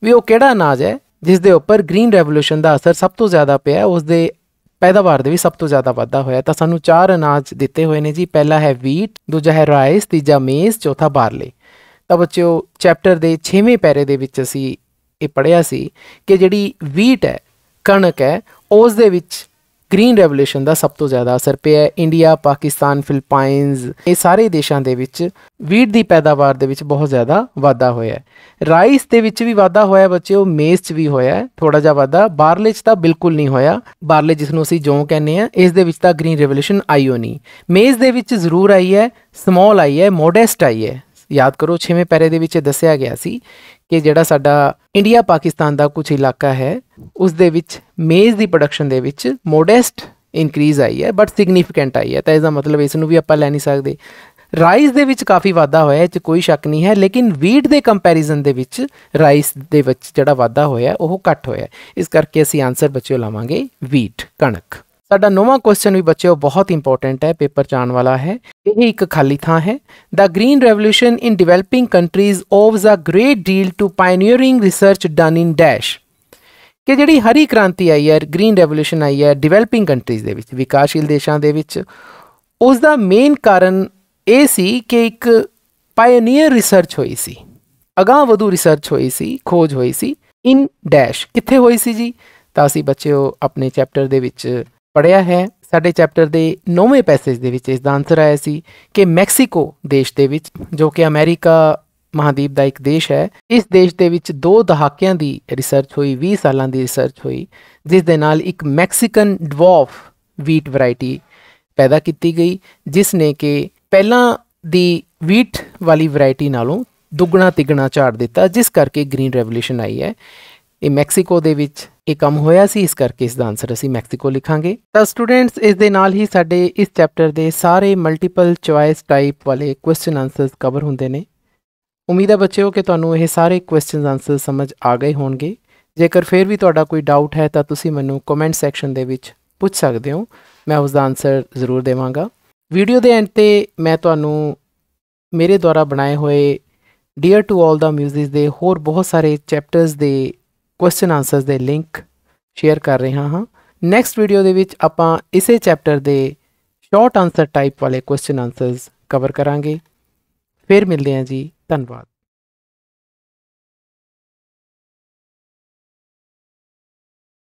ਵੀ ਉਹ ਕਿਹੜਾ ਅਨਾਜ ਹੈ ਜਿਸ ਦੇ ਉੱਪਰ ਗ੍ਰੀਨ ਰੈਵੋਲੂਸ਼ਨ ਦਾ ਅਸਰ ਸਭ ਤੋਂ ਜ਼ਿਆਦਾ ਪਿਆ ਉਸ ਦੇ ਪੈਦਾਵਾਰ ਦੇ ਵੀ ਸਭ ਤੋਂ ਜ਼ਿਆਦਾ ਵਾਧਾ ਹੋਇਆ ਤਾਂ ਸਾਨੂੰ ਚਾਰ ਅਨਾਜ ਦਿੱਤੇ ਹੋਏ ਨੇ ਜੀ ਪਹਿਲਾ ਹੈ ਵੀਟ ਦੂਜਾ ਹੈ ਰਾਈਸ ਤੀਜਾ ਮੇਜ਼ ਚੌਥਾ ਬਾਰਲੇ ਤਾਂ ਬੱਚਿਓ ਚੈਪਟਰ ਦੇ 6ਵੇਂ ਪੈਰੇ ਦੇ ਵਿੱਚ ਅਸੀਂ ਇਹ ਪੜਿਆ ਸੀ ਕਿ ਜਿਹੜੀ ਵੀਟ ਹੈ ਕਣਕ ਹੈ ਉਸ ਦੇ ਵਿੱਚ ਗ੍ਰੀਨ ਰੈਵੋਲੂਸ਼ਨ ਦਾ ਸਭ ਤੋਂ ਜ਼ਿਆਦਾ ਅਸਰ ਪਿਆ ਹੈ ਇੰਡੀਆ ਪਾਕਿਸਤਾਨ ਫਿਲਪਾਈਨਸ ਇਹ ਸਾਰੇ ਦੇਸ਼ਾਂ ਦੇ ਵਿੱਚ ਵੀਟ ਦੀ ਪੈਦਾਵਾਰ ਦੇ ਵਿੱਚ ਬਹੁਤ ਜ਼ਿਆਦਾ ਵਾਧਾ ਹੋਇਆ ਹੈ ਰਾਈਸ ਦੇ ਵਿੱਚ ਵੀ ਵਾਧਾ ਹੋਇਆ ਬੱਚਿਓ ਮੇਜ਼ 'ਚ ਵੀ ਹੋਇਆ ਹੈ ਥੋੜਾ ਜਿਹਾ ਵਾਧਾ ਬਾਰਲੇ 'ਚ ਤਾਂ ਬਿਲਕੁਲ ਨਹੀਂ ਹੋਇਆ ਬਾਰਲੇ ਜਿਸ ਨੂੰ ਅਸੀਂ ਜੌਂ ਕਹਿੰਦੇ ਆ ਇਸ ਦੇ ਵਿੱਚ ਤਾਂ ਗ੍ਰੀਨ ਰੈਵੋਲੂਸ਼ਨ ਆਈ ਹੋਣੀ ਮੇਸ ਮੇਜ਼ ਦੇ ਵਿੱਚ ਜ਼ਰੂਰ ਆਈ ਹੈ ਸਮਾਲ ਆਈ ਹੈ ਮੋਡੈਸਟ ਆਈ ਹੈ ਯਾਦ ਕਰੋ 6ਵੇਂ ਪੈਰੇ ਦੇ ਵਿੱਚ ਦੱਸਿਆ ਗਿਆ ਸੀ ਕਿ ਜਿਹੜਾ ਸਾਡਾ ਇੰਡੀਆ ਪਾਕਿਸਤਾਨ ਦਾ ਕੁਝ ਇਲਾਕਾ ਹੈ ਉਸ ਦੇ ਵਿੱਚ ਮੇਜ਼ ਦੀ ਪ੍ਰੋਡਕਸ਼ਨ ਦੇ ਵਿੱਚ ਮੋਡੈਸਟ ਇਨਕਰੀਜ਼ ਆਈ ਹੈ ਬਟ ਸਿਗਨੀਫੀਕੈਂਟ ਆਈ ਹੈ ਤਾਂ ਇਸ ਦਾ ਮਤਲਬ ਇਸ ਨੂੰ ਵੀ ਆਪਾਂ ਲੈ ਨਹੀਂ ਸਕਦੇ ਰਾਈਸ ਦੇ ਵਿੱਚ ਕਾਫੀ ਵਾਧਾ ਹੋਇਆ ਇਹ 'ਚ ਕੋਈ ਸ਼ੱਕ ਨਹੀਂ ਹੈ ਲੇਕਿਨ ਵੀਟ ਦੇ ਕੰਪੈਰੀਜ਼ਨ ਦੇ ਵਿੱਚ ਰਾਈਸ ਦੇ ਵਿੱਚ ਜਿਹੜਾ ਵਾਧਾ ਹੋਇਆ ਉਹ ਘੱਟ ਹੋਇਆ ਇਸ ਕਰਕੇ ਅਸੀਂ ਆਨਸਰ ਬੱਚਿਓ ਲਾਵਾਂਗੇ ਵੀਟ ਕਣਕ ਸਾਡਾ ਨੌਵਾਂ ਕੁਐਸਚਨ ਵੀ ਬੱਚਿਓ ਬਹੁਤ ਇੰਪੋਰਟੈਂਟ ਹੈ ਪੇਪਰ ਚਾਣ ਵਾਲਾ ਹੈ ਇਹ ਇੱਕ ਖਾਲੀ ਥਾਂ ਹੈ the green revolution in developing countries owes a great deal to pioneering research done in dash ਕਿ ਜਿਹੜੀ ਹਰੀ ਕ੍ਰਾਂਤੀ ਆਈ ਹੈ ਗ੍ਰੀਨ ਰੈਵੋਲੂਸ਼ਨ ਆਈ ਹੈ ਡਿਵੈਲਪਿੰਗ ਕੰਟਰੀਜ਼ ਦੇ ਵਿੱਚ ਵਿਕਾਸਸ਼ੀਲ ਦੇਸ਼ਾਂ ਦੇ ਵਿੱਚ ਉਸ ਦਾ ਮੇਨ ਕਾਰਨ ਇਹ ਸੀ ਕਿ ਇੱਕ ਪਾਇਨੀਅਰ ਰਿਸਰਚ ਹੋਈ ਸੀ ਅਗਾਹ ਵਧੂ ਰਿਸਰਚ ਹੋਈ ਸੀ ਖੋਜ ਹੋਈ ਸੀ ਇਨ ਡੈਸ਼ ਕਿੱਥੇ ਹੋਈ ਸੀ ਜੀ ਤਾਂ ਅਸੀਂ ਬੱਚਿਓ ਆਪਣੇ ਚੈਪਟਰ ਦੇ ਵਿੱਚ ਪੜਿਆ ਹੈ ਸਾਡੇ ਚੈਪਟਰ ਦੇ 9ਵੇਂ ਪੈਸੇਜ ਦੇ ਵਿੱਚ ਇਸ ਦਾ ਆਨਸਰ ਆਇਆ ਸੀ ਕਿ ਮੈਕਸੀਕੋ ਦੇਸ਼ ਦੇ ਵਿੱਚ ਜੋ ਕਿ ਅਮਰੀਕਾ ਮਹਾਦੀਪ ਦਾ ਇੱਕ ਦੇਸ਼ ਹੈ ਇਸ ਦੇਸ਼ ਦੇ ਵਿੱਚ 2 ਦਹਾਕਿਆਂ ਦੀ ਰਿਸਰਚ ਹੋਈ 20 ਸਾਲਾਂ ਦੀ ਰਿਸਰਚ ਹੋਈ ਜਿਸ ਦੇ ਨਾਲ ਇੱਕ ਮੈਕਸੀਕਨ ਡਵਾਰਫ ਵੀਟ ਵੈਰਾਈਟੀ ਪੈਦਾ ਕੀਤੀ ਗਈ ਜਿਸ ਨੇ ਕਿ ਪਹਿਲਾਂ ਦੀ ਵੀਟ ਵਾਲੀ ਵੈਰਾਈਟੀ ਨਾਲੋਂ ਦੁੱਗਣਾ ਤਿਗਣਾ ਝਾੜ ਦਿੱਤਾ ਜਿਸ ਕਰਕੇ ਗ੍ਰੀਨ ਰੈਵੋਲੂਸ਼ਨ ਆਈ ਹੈ ਇਹ ਮੈਕਸੀਕੋ ਦੇ ਵਿੱਚ ਇਹ ਕੰਮ ਹੋਇਆ ਸੀ ਇਸ ਕਰਕੇ ਇਸ ਦਾ ਆਨਸਰ ਅਸੀਂ ਮੈਕਸੀਕੋ ਲਿਖਾਂਗੇ ਤਾਂ ਸਟੂਡੈਂਟਸ ਇਸ ਦੇ ਨਾਲ ਹੀ ਸਾਡੇ ਇਸ ਚੈਪਟਰ ਦੇ ਸਾਰੇ ਮਲਟੀਪਲ ਚੁਆਇਸ ਟਾਈਪ ਵਾਲੇ ਕੁਐਸਚਨ ਆਨਸਰਸ ਕਵਰ ਹੁੰਦੇ ਨੇ ਉਮੀਦ ਹੈ ਬੱਚਿਓ ਕਿ ਤੁਹਾਨੂੰ ਇਹ ਸਾਰੇ ਕੁਐਸਚਨ ਆਨਸਰ ਸਮਝ ਆ ਗਏ ਹੋਣਗੇ ਜੇਕਰ ਫਿਰ ਵੀ ਤੁਹਾਡਾ ਕੋਈ ਡਾਊਟ ਹੈ ਤਾਂ ਤੁਸੀਂ ਮੈਨੂੰ ਕਮੈਂਟ ਸੈਕਸ਼ਨ ਦੇ ਵਿੱਚ ਪੁੱਛ ਸਕਦੇ ਹੋ ਮੈਂ ਉਸ ਦਾ ਆਨਸਰ ਜ਼ਰੂਰ ਦੇਵਾਂਗਾ ਵੀਡੀਓ ਦੇ ਐਂਡ ਤੇ ਮੈਂ ਤੁਹਾਨੂੰ ਮੇਰੇ ਦੁਆਰਾ ਬਣਾਏ ਹੋਏ dear to all the music ਦੇ ਹੋਰ ਬਹੁਤ ਸਾਰੇ ਚੈਪਟਰਸ ਦੇ ਕੁਐਸਚਨ ਆਨਸਰਸ ਦੇ ਲਿੰਕ ਸ਼ੇਅਰ ਕਰ ਰਿਹਾ ਹਾਂ ਨੈਕਸਟ ਵੀਡੀਓ ਦੇ ਵਿੱਚ ਆਪਾਂ ਇਸੇ ਚੈਪਟਰ ਦੇ ਸ਼ਾਰਟ ਆਨਸਰ ਟਾਈਪ ਵਾਲੇ ਕੁਐਸਚਨ ਆਨਸਰਸ ਕਵਰ ਕਰਾਂਗੇ ਫਿਰ ਮਿਲਦੇ ਹਾਂ ਜੀ ਧੰਨਵਾਦ